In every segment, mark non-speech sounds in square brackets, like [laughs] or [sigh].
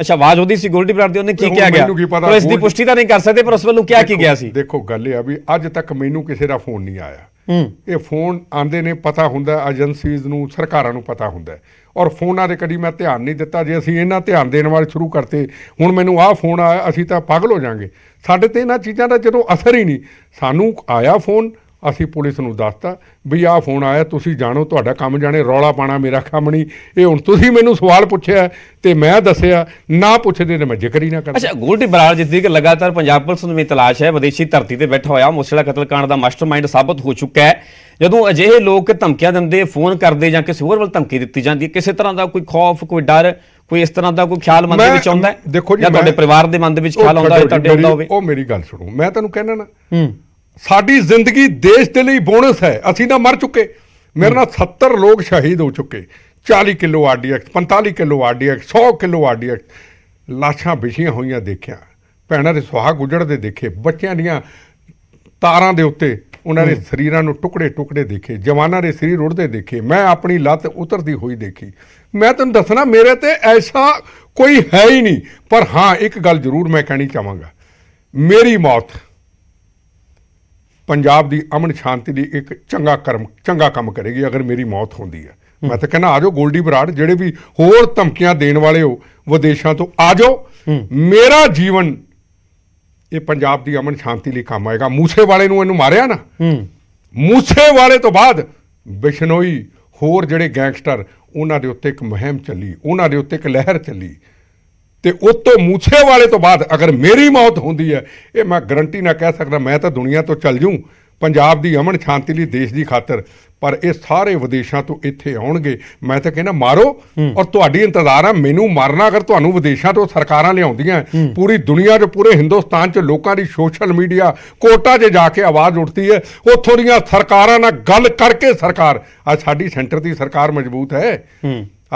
ਅੱਛਾ ਆਵਾਜ਼ ਉਹਦੀ ਸਿਕਿਉਰਿਟੀ ਪਲਾਟ ਦੀ ਉਹਨੇ ਕੀ ਕਿਹਾ ਗਿਆ ਪਰ ਇਸ ਦੀ ਪੁਸ਼ਟੀ ਤਾਂ ਨਹੀਂ ਕਰ ਸਕਦੇ ਪਰ ਉਸ ਵੱਲੋਂ ਕਿਹਾ ਕੀ ਗਿਆ ਸੀ ਦੇਖੋ ਗੱਲ ਇਹ ਆ ਵੀ ਅੱਜ ਤੱਕ ਮੈਨੂੰ ਕਿਸੇ ਦਾ ਫੋਨ ਨਹੀਂ ਆਇਆ ਇਹ ਫੋਨ ਆਂਦੇ ਨੇ ਪਤਾ ਹੁੰਦਾ ਏਜੰਸੀਜ਼ ਨੂੰ ਸਰਕਾਰਾਂ ਨੂੰ ਪਤਾ ਹੁੰਦਾ ਔਰ ਫੋਨਾਂ ਦੇ ਕਦੀ ਮੈਂ ਧਿਆਨ ਨਹੀਂ ਦਿੱਤਾ ਜੇ ਅਸੀਂ ਇਹਨਾਂ ਧਿਆਨ ਦੇਣ ਵਾਲੇ ਸ਼ੁਰੂ ਕਰਤੇ ਹੁਣ ਮੈਨੂੰ ਆਹ ਫੋਨ ਆਇਆ ਅਸੀਂ ਤਾਂ ਪਾਗਲ ਹੋ ਜਾਾਂਗੇ ਸਾਡੇ ਤੇ ਇਹਨਾਂ ਚੀਜ਼ਾਂ ਦਾ ਜਦੋਂ ਅਸਰ ਹੀ ਨਹੀਂ ਸਾਨੂੰ ਆਇਆ ਫੋਨ ਅਸੀਂ ਪੁਲਿਸ ਨੂੰ ਦੱਸਤਾ ਵੀ ਆਹ ਫੋਨ ਆਇਆ ਤੁਸੀਂ ਜਾਣੋ ਤੁਹਾਡਾ ਕੰਮ ਜਾਣੇ ਰੌਲਾ ਪਾਣਾ ਮੇਰਾ ਕੰਮ ਨਹੀਂ ਇਹ ਹੁਣ ਤੁਸੀਂ ਮੈਨੂੰ ਸਵਾਲ ਪੁੱਛਿਆ ਤੇ ਮੈਂ ਦੱਸਿਆ ਨਾ ਪੁੱਛਦੇ ਤੇ ਮੈਂ ਜ਼ਿਕਰ ਹੀ ਨਾ ਕਰਦਾ ਅੱਛਾ ਗੋਲਡੀ ਬਰਾੜ ਜਿੱਦੀ ਕਿ ਲਗਾਤਾਰ ਪੰਜਾਬ ਪੁਲਿਸ ਨੂੰ ਵੀ ਤਲਾਸ਼ ਹੈ ਵਿਦੇਸ਼ੀ ਧਰਤੀ ਤੇ ਬੈਠਾ ਹੋਇਆ ਮੁਸਲਾ ਕਤਲकांड ਦਾ ਮਾਸਟਰਮਾਈਂਡ ਸਾਬਤ ਹੋ ਚੁੱਕਾ ਹੈ ਜਦੋਂ ਅਜਿਹੇ ਲੋਕ ਧਮਕੀਆਂ ਦਿੰਦੇ ਫੋਨ ਕਰਦੇ ਜਾਂ ਕਿਸੇ ਹੋਰ ਵੱਲ ਧਮਕੀ ਦਿੱਤੀ ਜਾਂਦੀ ਹੈ ਕਿਸੇ ਤਰ੍ਹਾਂ ਦਾ ਕੋਈ ਖੌਫ ਕੋਈ ਡਰ ਕੋਈ ਇਸ ਤਰ੍ਹਾਂ ਦਾ ਕੋਈ ਖਿਆਲ ਮਨ ਦੇ ਵਿੱਚ ਆਉਂਦਾ ਹੈ ਜਾਂ ਤੁਹਾਡੇ ਪਰਿਵਾਰ ਦੇ ਮਨ ਦੇ ਵਿੱਚ ਖਿਆਲ ਆਉਂਦਾ ਹੈ ਤੁਹਾਡੇ ਹੋਵੇ ਉਹ ਮੇਰੀ ਗੱਲ ਸੁਣੋ ਮੈਂ ਤੁਹਾਨੂੰ ਕਹਿਣਾ ਨਾ ਸਾਡੀ ਜ਼ਿੰਦਗੀ ਦੇਸ਼ ਦੇ ਲਈ ਬੋਨਸ ਹੈ ਅਸੀਂ ਤਾਂ ਮਰ ਚੁੱਕੇ ਮੇਰੇ ਨਾਲ 70 ਲੋਕ ਸ਼ਹੀਦ ਹੋ ਚੁੱਕੇ 40 kilo RDX 45 kilo RDX 100 kilo RDX ਲਾਸ਼ਾਂ ਵਿਛੀਆਂ ਹੋਈਆਂ ਦੇਖਿਆ ਭੈਣਾਂ ਦੇ ਸੁਹਾਗ ਗੁਜੜਦੇ ਦੇਖੇ ਬੱਚਿਆਂ ਦੀਆਂ ਤਾਰਾਂ ਦੇ ਉੱਤੇ ਉਹਨਾਂ ਦੇ ਸਰੀਰਾਂ ਨੂੰ ਟੁਕੜੇ ਟੁਕੜੇ ਦੇਖੇ ਜਵਾਨਾਂ ਦੇ ਸਰੀਰ ਉੜਦੇ ਦੇਖੇ ਮੈਂ ਆਪਣੀ ਲੱਤ ਉਤਰਦੀ ਹੋਈ ਦੇਖੀ ਮੈਂ ਤੁਹਾਨੂੰ ਦੱਸਣਾ ਮੇਰੇ ਤੇ ਐਸਾ ਕੋਈ ਹੈ ਹੀ ਨਹੀਂ ਪਰ ਹਾਂ ਇੱਕ ਗੱਲ ਜ਼ਰੂਰ ਮੈਂ ਕਹਿਣੀ ਚਾਹਾਂਗਾ ਮੇਰੀ ਮੌਤ ਪੰਜਾਬ ਦੀ ਅਮਨ ਸ਼ਾਂਤੀ ਲਈ ਇੱਕ ਚੰਗਾ ਕਰਮ ਚੰਗਾ ਕੰਮ ਕਰੇਗੀ ਅਗਰ ਮੇਰੀ ਮੌਤ ਹੁੰਦੀ ਹੈ ਮੈਂ ਤਾਂ ਕਹਿੰਦਾ ਆਜੋ ਗੋਲਡੀ ਬਰਾੜ ਜਿਹੜੇ ਵੀ ਹੋਰ ਧਮਕੀਆਂ ਦੇਣ ਵਾਲੇ ਹੋ ਵਿਦੇਸ਼ਾਂ ਤੋਂ ਆਜੋ ਮੇਰਾ ਜੀਵਨ ਇਹ ਪੰਜਾਬ ਦੀ ਅਮਨ ਸ਼ਾਂਤੀ ਲਈ ਕੰਮ ਆਏਗਾ ਮੂਸੇ ਵਾਲੇ ਨੂੰ ਇਹਨੂੰ ਮਾਰਿਆ ਨਾ ਮੂਸੇ ਵਾਲੇ ਤੋਂ ਬਾਅਦ ਬਿਸ਼ਨੋਈ ਹੋਰ ਜਿਹੜੇ ਗੈਂਗਸਟਰ ਉਹਨਾਂ ਦੇ ਉੱਤੇ ਇੱਕ ਮਹਿਮ ਚੱਲੀ ਉਹਨਾਂ ਦੇ ਉੱਤੇ ਇੱਕ ਲਹਿਰ ਚੱਲੀ ਤੇ ਉਤੋਂ ਮੂਛੇ ਵਾਲੇ ਤੋਂ ਬਾਅਦ ਅਗਰ ਮੇਰੀ ਮੌਤ ਹੁੰਦੀ ਹੈ ਇਹ ਮੈਂ ਗਰੰਟੀ ਨਾਲ ਕਹਿ ਸਕਦਾ ਮੈਂ ਤਾਂ ਦੁਨੀਆ ਤੋਂ ਚੱਲ ਜੂ ਪੰਜਾਬ ਦੀ ਅਮਨ ਸ਼ਾਂਤੀ ਲਈ ਦੇਸ਼ ਦੀ ਖਾਤਰ ਪਰ ਇਹ ਸਾਰੇ ਵਿਦੇਸ਼ਾਂ ਤੋਂ ਇੱਥੇ ਆਉਣਗੇ ਮੈਂ ਤਾਂ ਕਹਿੰਦਾ ਮਾਰੋ ਔਰ ਤੁਹਾਡੀ ਇੰਤਜ਼ਾਰ ਆ ਮੈਨੂੰ ਮਾਰਨਾ ਅਗਰ ਤੁਹਾਨੂੰ ਵਿਦੇਸ਼ਾਂ ਤੋਂ ਸਰਕਾਰਾਂ ਲਿਆਉਂਦੀਆਂ ਪੂਰੀ ਦੁਨੀਆ 'ਚ ਪੂਰੇ ਹਿੰਦੁਸਤਾਨ 'ਚ ਲੋਕਾਂ ਦੀ ਸੋਸ਼ਲ ਮੀਡੀਆ ਕੋਟਾ 'ਚ ਜਾ ਕੇ ਆਵਾਜ਼ ਉੱਠਦੀ ਹੈ ਉੱਥੋਂ ਦੀਆਂ ਸਰਕਾਰਾਂ ਨਾਲ ਗੱਲ ਕਰਕੇ ਸਰਕਾਰ ਆ ਸਾਡੀ ਸੈਂਟਰ ਦੀ ਸਰਕਾਰ ਮਜ਼ਬੂਤ ਹੈ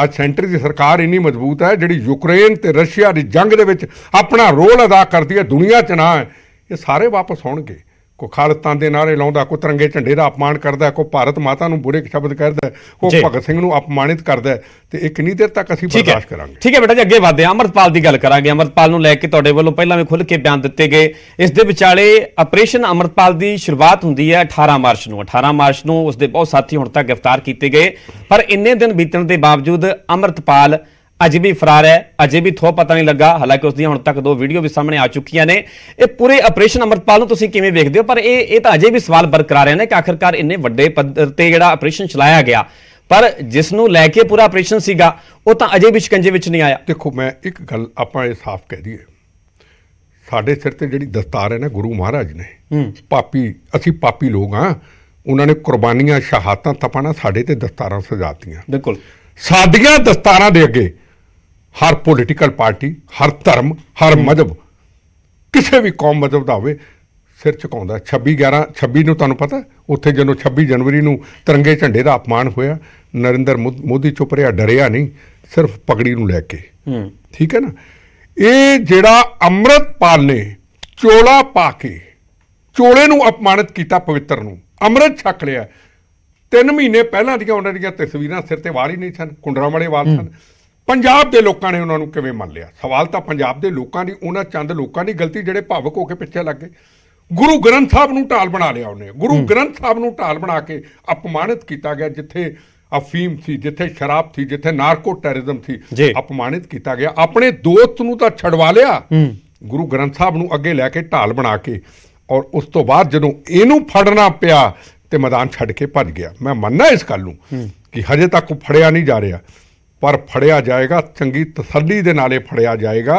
ਅੱਜ ਸੈਂਟਰ ਦੀ ਸਰਕਾਰ ਇੰਨੀ ਮਜ਼ਬੂਤ ਹੈ ਜਿਹੜੀ ਯੂਕਰੇਨ ਤੇ ਰਸ਼ੀਆ ਦੀ ਜੰਗ ਦੇ ਵਿੱਚ ਆਪਣਾ ਰੋਲ ਅਦਾ ਕਰਦੀ ਹੈ ਦੁਨੀਆ 'ਚ ਨਾ ਇਹ ਸਾਰੇ ਵਾਪਸ ਆਉਣਗੇ ਕੋ ਖਾਲਸਤਾਨ ਦੇ ਨਾਰੇ ਲਾਉਂਦਾ ਕੋ ਤਰੰਗੇ ਝੰਡੇ ਦਾ ਅਪਮਾਨ ਕਰਦਾ ਕੋ ਭਾਰਤ ਮਾਤਾ ਨੂੰ ਬੁਰੇ ਸ਼ਬਦ ਕਰਦਾ ਕੋ ਭਗਤ ਸਿੰਘ ਨੂੰ ਅਪਮਾਨਿਤ ਕਰਦਾ ਤੇ ਇਹ ਕਿੰਨੀ ਦੇਰ ਤੱਕ ਅਸੀਂ ਬਰਦਾਸ਼ਤ ਕਰਾਂਗੇ ਠੀਕ ਹੈ ਬੇਟਾ ਜੀ ਅੱਗੇ ਵਧਦੇ ਹਾਂ ਅਮਰਪਾਲ ਦੀ ਗੱਲ ਕਰਾਂਗੇ ਅਮਰਪਾਲ ਨੂੰ ਲੈ ਕੇ ਤੁਹਾਡੇ ਵੱਲੋਂ ਪਹਿਲਾਂ ਵੀ ਖੁੱਲ੍ਹ ਕੇ ਬਿਆਨ ਦਿੱਤੇ ਗਏ ਇਸ ਦੇ ਵਿਚਾਲੇ ਆਪਰੇਸ਼ਨ ਅਮਰਪਾਲ ਦੀ ਸ਼ੁਰੂਆਤ ਹੁੰਦੀ ਹੈ 18 ਮਾਰਚ ਨੂੰ 18 ਮਾਰਚ ਨੂੰ ਉਸ ਦੇ ਬਹੁਤ ਸਾਥੀ ਹੁਣ ਤੱਕ ਗ੍ਰਿਫਤਾਰ ਕੀਤੇ ਗਏ ਪਰ ਇੰਨੇ ਦਿਨ ਬੀਤਣ ਦੇ ਬਾਵਜੂਦ ਅਮਰਪਾਲ ਅਜੇ ਵੀ ਫਰਾਰ ਹੈ ਅਜੇ ਵੀ ਥੋ ਪਤਾ ਨਹੀਂ ਲੱਗਾ ਹਾਲਾਂਕਿ ਉਸ ਦੀ ਹੁਣ ਤੱਕ ਦੋ ਵੀਡੀਓ ਵੀ ਸਾਹਮਣੇ ਆ ਚੁੱਕੀਆਂ ਨੇ ਇਹ ਪੂਰੇ ਆਪਰੇਸ਼ਨ ਅਮਰਪਾਲ ਨੂੰ ਤੁਸੀਂ ਕਿਵੇਂ ਵੇਖਦੇ ਹੋ ਪਰ ਇਹ ਇਹ ਤਾਂ ਅਜੇ ਵੀ ਸਵਾਲ ਬਰਕਰਾਰ ਹੈ ਨਾ ਕਿ ਆਖਰਕਾਰ ਇੰਨੇ ਵੱਡੇ ਪੱਧਰ ਤੇ ਜਿਹੜਾ ਆਪਰੇਸ਼ਨ ਚਲਾਇਆ ਗਿਆ ਪਰ ਜਿਸ ਨੂੰ ਲੈ ਕੇ ਪੂਰਾ ਆਪਰੇਸ਼ਨ ਸੀਗਾ ਉਹ ਤਾਂ ਅਜੇ ਵੀ ਸ਼ਿਕੰਜੇ ਵਿੱਚ ਨਹੀਂ ਆਇਆ ਦੇਖੋ ਮੈਂ ਇੱਕ ਗੱਲ ਆਪਾਂ ਇਹ ਸਾਫ਼ ਕਹਿ ਦਈਏ ਸਾਡੇ ਸਿਰ ਤੇ ਜਿਹੜੀ ਦਸਤਾਰ ਹੈ ਨਾ ਗੁਰੂ ਮਹਾਰਾਜ ਨੇ ਪਾਪੀ ਅਸੀਂ ਪਾਪੀ ਲੋਕ ਆ ਉਹਨਾਂ ਨੇ ਕੁਰਬਾਨੀਆਂ ਸ਼ਹਾਦਤਾਂ ਤਪਾਣਾ ਸਾਡੇ ਤੇ ਦਸਤਾਰਾਂ ਸਜਾਤੀਆਂ ਬਿਲਕੁਲ ਸਾਡੀਆਂ ਦਸਤਾਰਾਂ ਦੇ ਅੱਗੇ ਹਰ ਪੋਲੀਟੀਕਲ ਪਾਰਟੀ ਹਰ ਧਰਮ ਹਰ ਮਜ਼ਬ ਕਿਸੇ ਵੀ ਕੌਮ ਮਜ਼ਬ ਦਾ ਹੋਵੇ ਸਿਰ ਝੁਕਾਉਂਦਾ 26 11 26 ਨੂੰ ਤੁਹਾਨੂੰ ਪਤਾ ਉੱਥੇ ਜਦੋਂ 26 ਜਨਵਰੀ ਨੂੰ ਤਿਰੰਗੇ ਝੰਡੇ ਦਾ ਅਪਮਾਨ ਹੋਇਆ ਨਰਿੰਦਰ ਮੋਦੀ ਚੁੱਪ ਰਿਹਾ ਡਰਿਆ ਨਹੀਂ ਸਿਰਫ ਪਗੜੀ ਨੂੰ ਲੈ ਕੇ ਹੂੰ ਠੀਕ ਹੈ ਨਾ ਇਹ ਜਿਹੜਾ ਅੰਮ੍ਰਿਤਪਾਲ ਨੇ ਚੋਲਾ ਪਾ ਕੇ ਚੋਲੇ ਨੂੰ ਅਪਮਾਨਿਤ ਕੀਤਾ ਪਵਿੱਤਰ ਨੂੰ ਅੰਮ੍ਰਿਤ ਛਕ ਲਿਆ 3 ਮਹੀਨੇ ਪਹਿਲਾਂ ਦੀਆਂ ਉਹਨਾਂ ਦੀਆਂ ਤਸਵੀਰਾਂ ਸਿਰ ਤੇ ਵਾਲ ਹੀ ਨਹੀਂ ਸਨ ਕੁੰਡਰਾਂ ਵਾਲੇ ਵਾਲ ਸਨ ਪੰਜਾਬ ਦੇ ਲੋਕਾਂ ਨੇ ਉਹਨਾਂ ਨੂੰ ਕਿਵੇਂ ਮੰਨ ਲਿਆ ਸਵਾਲ ਤਾਂ ਪੰਜਾਬ ਦੇ ਲੋਕਾਂ ਦੀ ਉਹਨਾਂ ਚੰਦ ਲੋਕਾਂ ਦੀ ਗਲਤੀ ਜਿਹੜੇ ਭਾਵਕ ਹੋ ਕੇ ਪਿੱਛੇ ਲੱਗ ਗਏ ਗੁਰੂ ਗ੍ਰੰਥ ਸਾਹਿਬ ਨੂੰ ਢਾਲ ਬਣਾ ਲਿਆ ਉਹਨੇ ਗੁਰੂ ਗ੍ਰੰਥ ਸਾਹਿਬ ਨੂੰ ਢਾਲ ਬਣਾ ਕੇ ਅਪਮਾਨਿਤ ਕੀਤਾ ਗਿਆ ਜਿੱਥੇ ਅਫੀਮ ਸੀ ਜਿੱਥੇ ਸ਼ਰਾਬ ਸੀ ਜਿੱਥੇ ਨਾਰਕੋ ਟੈਰਰਿਜ਼ਮ ਸੀ ਅਪਮਾਨਿਤ ਕੀਤਾ ਗਿਆ ਆਪਣੇ ਦੋਸਤ ਨੂੰ ਤਾਂ ਛਡਵਾ ਲਿਆ ਗੁਰੂ ਗ੍ਰੰਥ ਸਾਹਿਬ ਨੂੰ ਅੱਗੇ ਲੈ ਕੇ ਢਾਲ ਬਣਾ ਕੇ ਔਰ ਉਸ ਤੋਂ ਬਾਅਦ ਜਦੋਂ ਇਹਨੂੰ ਫੜਨਾ ਪਿਆ ਤੇ ਮੈਦਾਨ ਛੱਡ ਕੇ ਭੱਜ ਗਿਆ ਮੈਂ ਮੰਨਣਾ ਇਸ ਗੱਲ ਨੂੰ ਕਿ ਹਜੇ ਤੱਕ ਉਹ ਫੜਿਆ ਨਹੀਂ ਜਾ ਰਿਹਾ ਪਰ ਫੜਿਆ ਜਾਏਗਾ ਚੰਗੀ ਤਸੱਲੀ ਦੇ ਨਾਲੇ ਫੜਿਆ ਜਾਏਗਾ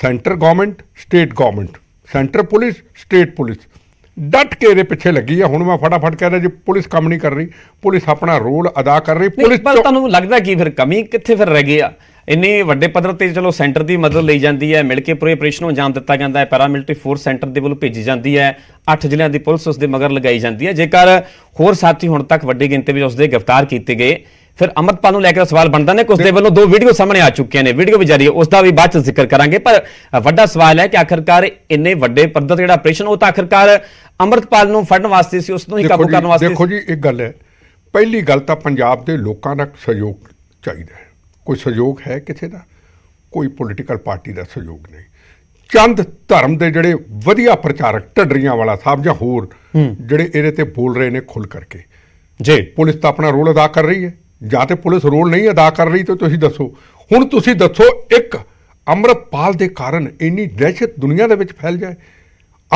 centre government state government centre police state police ਡਟ ਕੇ ਦੇ ਪਿੱਛੇ ਲੱਗੀ ਆ ਹੁਣ ਮੈਂ ਫਟਾਫਟ ਕਹਿ ਰਿਹਾ ਜੀ ਪੁਲਿਸ ਕੰਮ ਨਹੀਂ ਕਰ ਰਹੀ ਪੁਲਿਸ ਆਪਣਾ ਰੋਲ ਅਦਾ ਕਰ ਰਹੀ ਪੁਲਿਸ ਪਰ ਤੁਹਾਨੂੰ ਲੱਗਦਾ ਕੀ ਫਿਰ ਕਮੀ ਕਿੱਥੇ ਫਿਰ ਰਹਿ ਗਈ ਆ ਇੰਨੇ ਵੱਡੇ ਪੱਧਰ ਤੇ ਚਲੋ ਸੈਂਟਰ ਦੀ ਮਦਦ ਲਈ ਜਾਂਦੀ ਹੈ ਮਿਲ ਕੇ ਪੂਰੇ ਆਪਰੇਸ਼ਨ ਨੂੰ ਅੰਜਾਮ ਦਿੱਤਾ ਜਾਂਦਾ ਹੈ ਪੈਰਾਮਿਲਟਰੀ ਫੋਰਸ ਸੈਂਟਰ ਦੇ ਵੱਲੋਂ ਭੇਜੀ ਜਾਂਦੀ ਹੈ 8 ਜ਼ਿਲ੍ਹਿਆਂ ਦੀ ਪੁਲਿਸ ਉਸ ਦੇ ਮਗਰ ਲਗਾਈ ਜਾਂਦੀ ਹੈ ਜੇਕਰ ਹੋਰ ਸਾਥੀ ਹੁਣ ਤੱਕ ਵੱਡੀ ਗਿਣਤੀ ਵਿੱਚ ਉਸ ਦੇ ਗ੍ਰਿਫਤਾਰ ਕੀਤੇ ਗਏ ਫਿਰ ਅਮਰਪਾਲ ਨੂੰ ਲੈ ਕੇ ਸਵਾਲ ਬਣਦਾ ਨੇ ਕਿ ਉਸ ਦੇ ਵੱਲੋਂ ਦੋ ਵੀਡੀਓ ਸਾਹਮਣੇ ਆ ਚੁੱਕੀਆਂ ਨੇ ਵੀਡੀਓ ਵੀ ਜਾਰੀ ਹੈ ਉਸ ਦਾ ਵੀ ਬਾਅਦ ਚ ਜ਼ਿਕਰ ਕਰਾਂਗੇ ਪਰ ਵੱਡਾ ਸਵਾਲ ਹੈ ਕਿ ਆਖਰਕਾਰ ਇੰਨੇ ਵੱਡੇ ਪੱਧਰ ਤੇ ਜਿਹੜਾ ਆਪਰੇਸ਼ਨ ਉਹ ਤਾਂ ਆਖਰਕਾਰ ਅਮਰਪਾਲ ਨੂੰ ਫੜਨ ਵਾਸਤੇ ਸੀ ਉਸ ਨੂੰ ਹੀ ਕਾਬੂ ਕਰਨ ਵਾਸਤੇ ਦੇਖੋ ਜੀ ਇੱਕ ਗੱਲ ਹੈ ਪਹਿਲੀ ਗੱਲ ਤਾਂ ਪੰਜਾਬ ਦੇ ਲੋਕਾਂ ਦਾ ਸਹਿਯੋਗ ਚਾਹੀਦਾ ਹੈ ਕੋਈ ਸਹਿਯੋਗ ਹੈ ਕਿਸੇ ਦਾ ਕੋਈ ਪੋਲੀਟੀਕਲ ਪਾਰਟੀ ਦਾ ਸਹਿਯੋਗ ਨਹੀਂ ਚੰਦ ਧਰਮ ਦੇ ਜਿਹੜੇ ਵਧੀਆ ਪ੍ਰਚਾਰਕ ਢੱਡਰੀਆਂ ਵਾਲਾ ਸਾਹਿਬ ਜਾਂ ਹੋਰ ਜਿਹੜੇ ਇਹਦੇ ਤੇ ਬੋਲ ਰਹੇ ਨੇ ਖੁੱਲ ਕਰਕੇ ਜੀ ਪੁਲਿਸ ਤਾਂ ਆਪਣਾ ਰੋਲ ਅਦਾ ਕਰ ਰਹੀ ਹੈ ਜਾਂ ਤੇ ਪੁਲਿਸ ਰੋਲ ਨਹੀਂ ਅਦਾ ਕਰ ਰਹੀ ਤੇ ਤੁਸੀਂ ਦੱਸੋ ਹੁਣ ਤੁਸੀਂ ਦੱਸੋ ਇੱਕ ਅਮਰਪਾਲ ਦੇ ਕਾਰਨ ਇੰਨੀ ਦਹਿਸ਼ਤ ਦੁਨੀਆ ਦੇ ਵਿੱਚ ਫੈਲ ਜਾਏ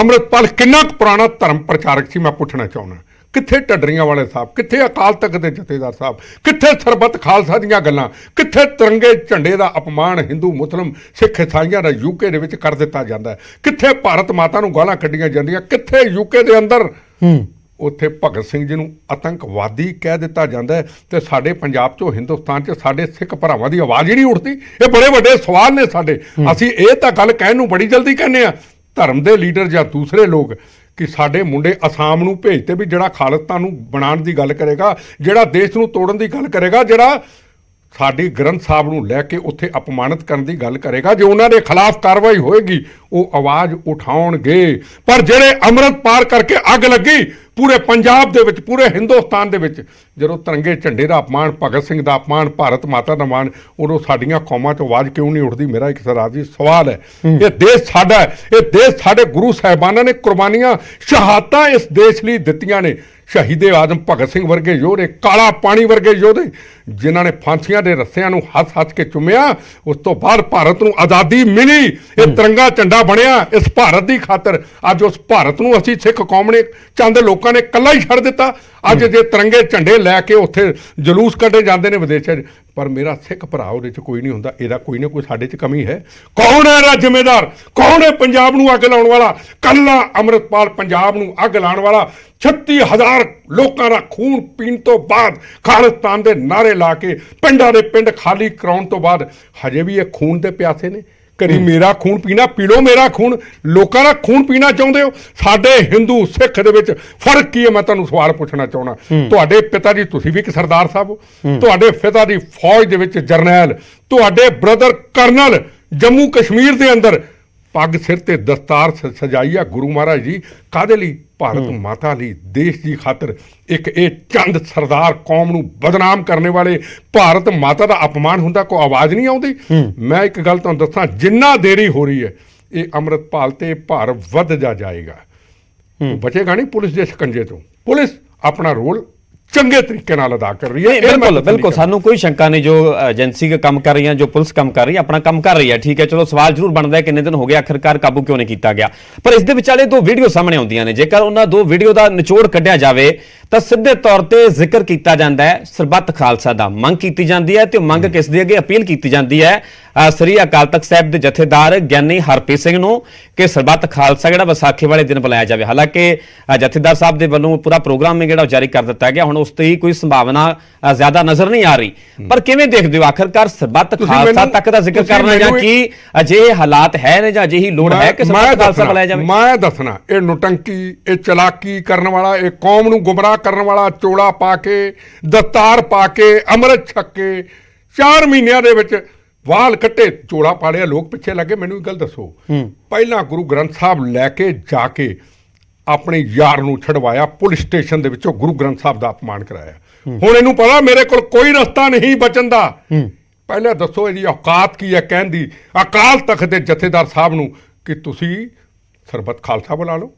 ਅਮਰਪਾਲ ਕਿੰਨਾ ਕੁ ਪੁਰਾਣਾ ਧਰਮ ਪ੍ਰਚਾਰਕ ਸੀ ਮੈਂ ਪੁੱਛਣਾ ਚਾਹੁੰਦਾ ਕਿੱਥੇ ਟੱਡਰੀਆਂ ਵਾਲੇ ਸਾਹਿਬ ਕਿੱਥੇ ਅਕਾਲ ਤਖਤ ਦੇ ਜਥੇਦਾਰ ਸਾਹਿਬ ਕਿੱਥੇ ਸਰਬੱਤ ਖਾਲਸਾ ਦੀਆਂ ਗੱਲਾਂ ਕਿੱਥੇ ਤਿਰੰਗੇ ਝੰਡੇ ਦਾ ਅਪਮਾਨ Hindu ਮੁਸਲਮ ਸਿੱਖ ਇਸਾਈਆਂ ਦਾ UK ਦੇ ਵਿੱਚ ਕਰ ਦਿੱਤਾ ਜਾਂਦਾ ਕਿੱਥੇ ਭਾਰਤ ਮਾਤਾ ਨੂੰ ਗਾਲਾਂ ਕੱਢੀਆਂ ਜਾਂਦੀਆਂ ਕਿੱਥੇ UK ਦੇ ਅੰਦਰ ਹੂੰ ਉੱਥੇ ਭਗਤ ਸਿੰਘ ਜੀ ਨੂੰ ਆਤੰਕਵਾਦੀ ਕਹਿ ਦਿੱਤਾ ਜਾਂਦਾ ਹੈ ਤੇ ਸਾਡੇ ਪੰਜਾਬ 'ਚੋਂ ਹਿੰਦੁਸਤਾਨ 'ਚ ਸਾਡੇ ਸਿੱਖ ਭਰਾਵਾਂ ਦੀ ਆਵਾਜ਼ ਹੀ ਨਹੀਂ ਉੱਠਦੀ ਇਹ ਬੜੇ ਵੱਡੇ ਸਵਾਲ ਨੇ ਸਾਡੇ ਅਸੀਂ ਇਹ ਤਾਂ ਗੱਲ ਕਹਿਣ ਨੂੰ ਬੜੀ ਜਲਦੀ ਕਹਿੰਦੇ ਆ ਧਰਮ ਦੇ ਲੀਡਰ ਜਾਂ ਦੂਸਰੇ ਲੋਕ ਕਿ ਸਾਡੇ ਮੁੰਡੇ ਅਸਾਮ ਨੂੰ ਭੇਜਤੇ ਵੀ ਜਿਹੜਾ ਖਾਲਸਤਾਨ ਨੂੰ ਬਣਾਉਣ ਦੀ ਗੱਲ ਕਰੇਗਾ ਜਿਹੜਾ ਦੇਸ਼ ਨੂੰ ਤੋੜਨ ਦੀ ਗੱਲ ਕਰੇਗਾ ਜਿਹੜਾ ਸਾਡੀ ਗ੍ਰੰਥ ਸਾਹਿਬ ਨੂੰ ਲੈ ਕੇ ਉੱਥੇ ਅਪਮਾਨਿਤ ਕਰਨ ਦੀ ਗੱਲ ਕਰੇਗਾ ਜੇ ਉਹਨਾਂ ਦੇ ਖਿਲਾਫ ਕਾਰਵਾਈ ਹੋਏਗੀ ਉਹ ਆਵਾਜ਼ ਉਠਾਉਣਗੇ ਪਰ ਜਿਹੜੇ ਅੰਮ੍ਰਿਤ ਪਾਰ ਕਰਕੇ ਅੱਗ ਲੱਗੀ ਪੂਰੇ ਪੰਜਾਬ ਦੇ ਵਿੱਚ ਪੂਰੇ ਹਿੰਦੁਸਤਾਨ ਦੇ ਵਿੱਚ ਜਦੋਂ ਤਿਰੰਗੇ ਝੰਡੇ ਦਾ ਅਪਮਾਨ ਭਗਤ ਸਿੰਘ ਦਾ ਅਪਮਾਨ ਭਾਰਤ ਮਾਤਾ ਦਾ ਅਪਮਾਨ ਉਦੋਂ ਸਾਡੀਆਂ ਕੌਮਾਂ 'ਚ ਆਵਾਜ਼ ਕਿਉਂ ਨਹੀਂ ਉੱਠਦੀ ਮੇਰਾ ਇੱਕ ਸਰਾਜੀ ਸਵਾਲ ਹੈ ਇਹ ਦੇਸ਼ ਸਾਡਾ ਇਹ ਦੇਸ਼ ਸਾਡੇ ਗੁਰੂ ਸਾਹਿਬਾਨਾਂ ਨੇ ਕੁਰਬਾਨੀਆਂ ਸ਼ਹਾਦਤਾਂ ਇਸ ਦੇਸ਼ ਲਈ ਦਿੱਤੀਆਂ ਨੇ ਸ਼ਹੀਦੇ ਆਜ਼ਮ ਭਗਤ ਸਿੰਘ ਵਰਗੇ ਯੋਧੇ ਕਾਲਾ ਪਾਣੀ ਵਰਗੇ ਯੋਧੇ ਜਿਨ੍ਹਾਂ ਨੇ ਫਾਂਸੀਆਂ ਦੇ ਰੱਸਿਆਂ ਨੂੰ ਹੱਥ-ਹੱਥ ਕੇ ਚੁੰਮਿਆ ਉਸ ਤੋਂ ਬਾਅਦ ਭਾਰਤ ਨੂੰ ਆਜ਼ਾਦੀ ਮਿਲੀ ਇਹ ਤਿਰੰਗਾ ਝੰਡਾ ਬਣਿਆ ਇਸ ਭਾਰਤ ਦੀ ਖਾਤਰ ਅੱਜ ਉਸ ਭਾਰਤ ਨੂੰ ਅਸੀਂ ਸਿੱਖ ਕੌਮ ਨੇ ਚੰਦ ਲੋਕਾਂ ਨੇ ਕੱਲਾ ਹੀ ਛੱਡ ਦਿੱਤਾ ਅੱਜ ਜੇ ਤਿਰੰਗੇ ਝੰਡੇ ਲੈ ਕੇ ਉੱਥੇ ਜਲੂਸ ਕੱਢੇ ਜਾਂਦੇ ਨੇ ਵਿਦੇਸ਼ਾਂ 'ਚ ਪਰ ਮੇਰਾ ਸਿੱਖ ਭਰਾ ਉਹਦੇ 'ਚ ਕੋਈ ਨਹੀਂ ਹੁੰਦਾ ਇਹਦਾ ਕੋਈ ਨਾ ਕੋਈ ਸਾਡੇ 'ਚ ਕਮੀ ਹੈ ਕੌਣ ਹੈ ਇਹਦਾ ਜ਼ਿੰਮੇਦਾਰ ਕੌਣ ਹੈ ਪੰਜਾਬ ਨੂੰ ਅੱਗ ਲਾਉਣ ਵਾਲਾ ਕੱਲਾ ਅਮਰਤਪਾਲ ਪੰਜਾਬ ਨੂੰ ਅੱਗ ਲਾਉਣ ਵਾਲਾ 36000 ਲੋਕਾਂ ਦਾ ਖੂਨ ਪੀਣ ਤੋਂ ਬਾਅਦ ਖਾਲਿਸਤਾਨ ਦੇ ਨਾਰੇ ਲਾ ਕੇ ਪਿੰਡਾਂ ਦੇ ਪਿੰਡ ਖਾਲੀ ਕਰਾਉਣ ਤੋਂ ਬਾਅਦ ਹਜੇ ਵੀ ਇਹ ਖੂਨ ਦੇ ਪਿਆਸੇ ਨੇ ਕਰੀ ਮੇਰਾ ਖੂਨ ਪੀਣਾ ਪੀੜੋ ਮੇਰਾ ਖੂਨ ਲੋਕਾਂ ਦਾ ਖੂਨ ਪੀਣਾ ਚਾਹੁੰਦੇ ਹੋ ਸਾਡੇ ਹਿੰਦੂ ਸਿੱਖ ਦੇ ਵਿੱਚ ਫਰਕ ਕੀ ਹੈ ਮੈਂ ਤੁਹਾਨੂੰ ਸਵਾਲ ਪੁੱਛਣਾ ਚਾਹਣਾ ਤੁਹਾਡੇ ਪਿਤਾ ਜੀ ਤੁਸੀਂ ਵੀ ਇੱਕ ਸਰਦਾਰ ਸਾਹਿਬ ਹੋ ਤੁਹਾਡੇ ਪਿਤਾ ਦੀ ਫੌਜ ਦੇ ਵਿੱਚ ਜਰਨੈਲ ਤੁਹਾਡੇ ਬ੍ਰਦਰ ਕਰਨਲ ਜੰਮੂ ਕਸ਼ਮੀਰ ਦੇ ਅੰਦਰ ਪੱਗ ਸਿਰ ਤੇ ਦਸਤਾਰ ਸਜਾਈਆ ਗੁਰੂ ਮਹਾਰਾਜ ਜੀ ਕਾਦੇ ਲਈ ਭਾਰਤ ਮਾਤਾ ਲਈ ਦੇਸ਼ ਦੀ ਖਾਤਰ ਇੱਕ ਇਹ ਚੰਦ ਸਰਦਾਰ ਕੌਮ ਨੂੰ ਬਦਨਾਮ ਕਰਨ ਵਾਲੇ ਭਾਰਤ ਮਾਤਾ ਦਾ ਅਪਮਾਨ ਹੁੰਦਾ ਕੋ ਆਵਾਜ਼ ਨਹੀਂ ਆਉਂਦੀ ਮੈਂ ਇੱਕ ਗੱਲ ਤੁਹਾਨੂੰ ਦੱਸਾਂ ਜਿੰਨਾ ਦੇਰੀ ਹੋ ਰਹੀ ਹੈ ਇਹ ਅੰਮ੍ਰਿਤਪਾਲ ਤੇ ਭਾਰ ਵੱਧ ਜਾ ਜਾਏਗਾ ਬਚੇਗਾ ਨਹੀਂ ਪੁਲਿਸ ਦੇ ਸ਼ਿਕੰਜੇ ਤੋਂ ਪੁਲਿਸ ਆਪਣਾ ਰੋਲ ਚੰਗੇ ਤਰੀਕੇ ਨਾਲ ਅਦਾ ਕਰ ਰਹੀ ਹੈ ਬਿਲਕੁਲ ਬਿਲਕੁਲ ਸਾਨੂੰ ਕੋਈ ਸ਼ੰਕਾ ਨਹੀਂ ਜੋ ਏਜੰਸੀ ਦੇ ਕੰਮ ਕਰ ਰਹੀ ਹੈ ਜੋ ਪੁਲਿਸ ਕੰਮ ਕਰ ਰਹੀ ਹੈ ਆਪਣਾ ਕੰਮ ਕਰ ਰਹੀ ਹੈ ਠੀਕ ਹੈ ਚਲੋ ਸਵਾਲ ਜ਼ਰੂਰ ਬਣਦਾ ਹੈ ਕਿੰਨੇ ਦਿਨ ਹੋ ਗਏ ਆਖਰਕਾਰ ਕਾਬੂ ਕਿਉਂ ਨਹੀਂ ਕੀਤਾ ਗਿਆ ਪਰ ਇਸ ਦੇ ਵਿਚਾਲੇ ਦੋ ਵੀਡੀਓ ਸਾਹਮਣੇ ਆਉਂਦੀਆਂ ਨੇ ਜੇਕਰ ਉਹਨਾਂ ਦੋ ਵੀਡੀਓ ਦਾ ਨਿਚੋੜ ਕੱਢਿਆ ਜਾਵੇ ਤਾਂ ਸਿੱਧੇ ਤੌਰ ਤੇ ਜ਼ਿਕਰ ਕੀਤਾ ਜਾਂਦਾ ਹੈ ਸਰਬੱਤ ਖਾਲਸਾ ਦਾ ਮੰਗ ਕੀਤੀ ਜਾਂਦੀ ਹੈ ਤੇ ਉਹ ਮੰਗ ਕਿਸ ਦੇ ਅੱਗੇ ਅਪੀਲ ਕੀਤੀ ਜਾਂਦੀ ਹੈ ਸ੍ਰੀ ਅਕਾਲ ਤਖਤ ਸਾਹਿਬ ਦੇ ਜਥੇਦਾਰ ਗਿਆਨੀ ਹਰਪੀ ਸਿੰਘ ਨੂੰ ਕਿ ਸਰਬੱਤ ਖਾਲਸਾ ਜਿਹੜਾ ਵਿਸਾਖੀ ਵਾਲੇ ਦਿਨ ਬੁਲਾਇਆ ਜਾਵੇ ਹਾਲਾਂਕਿ ਜਥੇਦਾਰ ਸਾਹਿਬ ਦੇ ਵੱਲੋਂ ਪੂਰਾ ਪ੍ਰੋਗਰਾਮ ਜਿਹੜਾ ਜਾਰੀ ਕਰ ਦਿੱਤਾ ਗਿਆ ਹੁਣ ਉਸ ਤੇ ਕੋਈ ਸੰਭਾਵਨਾ ਜ਼ਿਆਦਾ ਨਜ਼ਰ ਨਹੀਂ ਆ ਰਹੀ ਪਰ ਕਿਵੇਂ ਦੇਖਦੇ ਹੋ ਆਖਰਕਾਰ ਸਰਬੱਤ ਖਾਲਸਾ ਤੱਕ ਦਾ ਜ਼ਿਕਰ ਕਰਨਾ ਜਾਂ ਕੀ ਅਜੇ ਹਾਲਾਤ ਹੈ ਨੇ ਜਾਂ ਅਜਿਹੀ ਲੋੜ ਹੈ ਕਿ ਸਰਬੱਤ ਖਾਲਸਾ ਬੁਲਾਇਆ ਜਾਵੇ ਮੈਂ ਦੱਸਣਾ ਇਹ ਨੁਟੰਕੀ ਇਹ ਚਲਾਕੀ ਕਰਨ ਵਾਲਾ ਇਹ ਕੌਮ ਨੂੰ ਗੁੰਮਰਾਹ ਕਰਨ ਵਾਲਾ ਚੋਲਾ ਪਾ ਕੇ ਦਤਾਰ ਪਾ ਕੇ ਅਮਰਤ ਛੱਕ ਕੇ 4 ਮਹੀਨਿਆਂ ਦੇ ਵਿੱਚ ਵਾਲ ਕੱਟੇ ਚੋਲਾ ਪਾੜਿਆ ਲੋਕ ਪਿੱਛੇ ਲੱਗੇ ਮੈਨੂੰ ਇਹ ਗੱਲ ਦੱਸੋ ਪਹਿਲਾਂ ਗੁਰੂ ਗ੍ਰੰਥ ਸਾਹਿਬ ਲੈ ਕੇ ਜਾ ਕੇ ਆਪਣੇ ਯਾਰ ਨੂੰ ਛਡਵਾਇਆ ਪੁਲਿਸ ਸਟੇਸ਼ਨ ਦੇ ਵਿੱਚੋਂ ਗੁਰੂ ਗ੍ਰੰਥ ਸਾਹਿਬ ਦਾ ਅਪਮਾਨ ਕਰਾਇਆ ਹੁਣ ਇਹਨੂੰ ਪਤਾ ਮੇਰੇ ਕੋਲ ਕੋਈ ਰਸਤਾ ਨਹੀਂ ਬਚਣ ਦਾ ਪਹਿਲਾਂ ਦੱਸੋ ਇਹਦੀ ਔਕਾਤ ਕੀ ਹੈ ਕਹਿੰਦੀ ਅਕਾਲ ਤਖਤ ਦੇ ਜਥੇਦਾਰ ਸਾਹਿਬ ਨੂੰ ਕਿ ਤੁਸੀਂ ਸਰਬਤ ਖਾਲਸਾ ਬੁਲਾ ਲਓ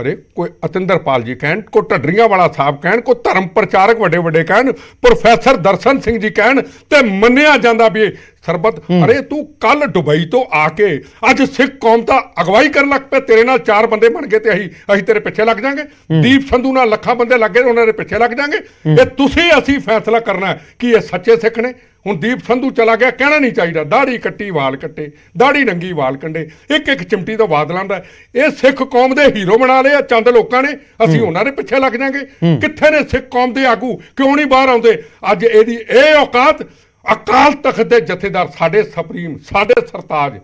ਅਰੇ ਕੋਈ ਅਤਿੰਦਰਪਾਲ ਜੀ ਕਹਿਣ ਕੋ ਢੱਡਰੀਆਂ ਵਾਲਾ ਸਾਹਿਬ ਕਹਿਣ ਕੋ ਧਰਮ ਪ੍ਰਚਾਰਕ ਵੱਡੇ ਵੱਡੇ ਕਹਿਣ ਪ੍ਰੋਫੈਸਰ ਦਰਸ਼ਨ ਸਿੰਘ ਜੀ ਕਹਿਣ ਤੇ ਮੰਨਿਆ ਜਾਂਦਾ ਵੀ ਸਰਬਤ ਅਰੇ ਤੂੰ ਕੱਲ ਦੁਬਈ ਤੋਂ ਆ ਕੇ ਅੱਜ ਸਿੱਖ ਕੌਮ ਦਾ ਅਗਵਾਈ ਕਰਨ ਲੱਗ ਪਿਆ ਤੇਰੇ ਨਾਲ ਚਾਰ ਬੰਦੇ ਬਣ ਗਏ ਤੇ ਅਸੀਂ ਅਸੀਂ ਤੇਰੇ ਪਿੱਛੇ ਲੱਗ ਜਾਾਂਗੇ ਦੀਪ ਸੰਧੂ ਨਾਲ ਲੱਖਾਂ ਬੰਦੇ ਲੱਗੇ ਉਹਨਾਂ ਦੇ ਪਿੱਛੇ ਲੱਗ ਜਾਾਂਗੇ ਇਹ ਤੁਸੀਂ ਅਸੀਂ ਫੈਸਲਾ ਕਰਨਾ ਕਿ ਇਹ ਸੱਚੇ ਸਿੱਖ ਨੇ ਹੁਣ ਦੀਪ ਸੰਧੂ ਚਲਾ ਗਿਆ ਕਹਿਣਾ ਨਹੀਂ ਚਾਹੀਦਾ ਦਾੜੀ ਕੱਟੀ ਵਾਲ ਕੱਟੇ ਦਾੜੀ ਰੰਗੀ ਵਾਲ ਕੰਡੇ ਇੱਕ ਇੱਕ ਚਿਮਟੀ ਤੋਂ ਬਾਦ ਲਾਂਦਾ ਇਹ ਸਿੱਖ ਕੌਮ ਦੇ ਹੀਰੋ ਬਣਾ ਲਏ ਆ ਚੰਦ ਲੋਕਾਂ ਨੇ ਅਸੀਂ ਉਹਨਾਂ ਦੇ ਪਿੱਛੇ ਲੱਗ ਜਾਾਂਗੇ ਕਿੱਥੇ ਨੇ ਸਿੱਖ ਕੌਮ ਦੇ ਆਗੂ ਕਿਉਂ ਨਹੀਂ ਬਾਹਰ ਆਉਂਦੇ ਅੱਜ ਇਹਦੀ ਇਹ ਔਕਾਤ ਅਕਾਲ ਤਖਤ ਦੇ ਜਥੇਦਾਰ ਸਾਡੇ ਸੁਪਰੀਮ ਸਾਡੇ ਸਰਤਾਜ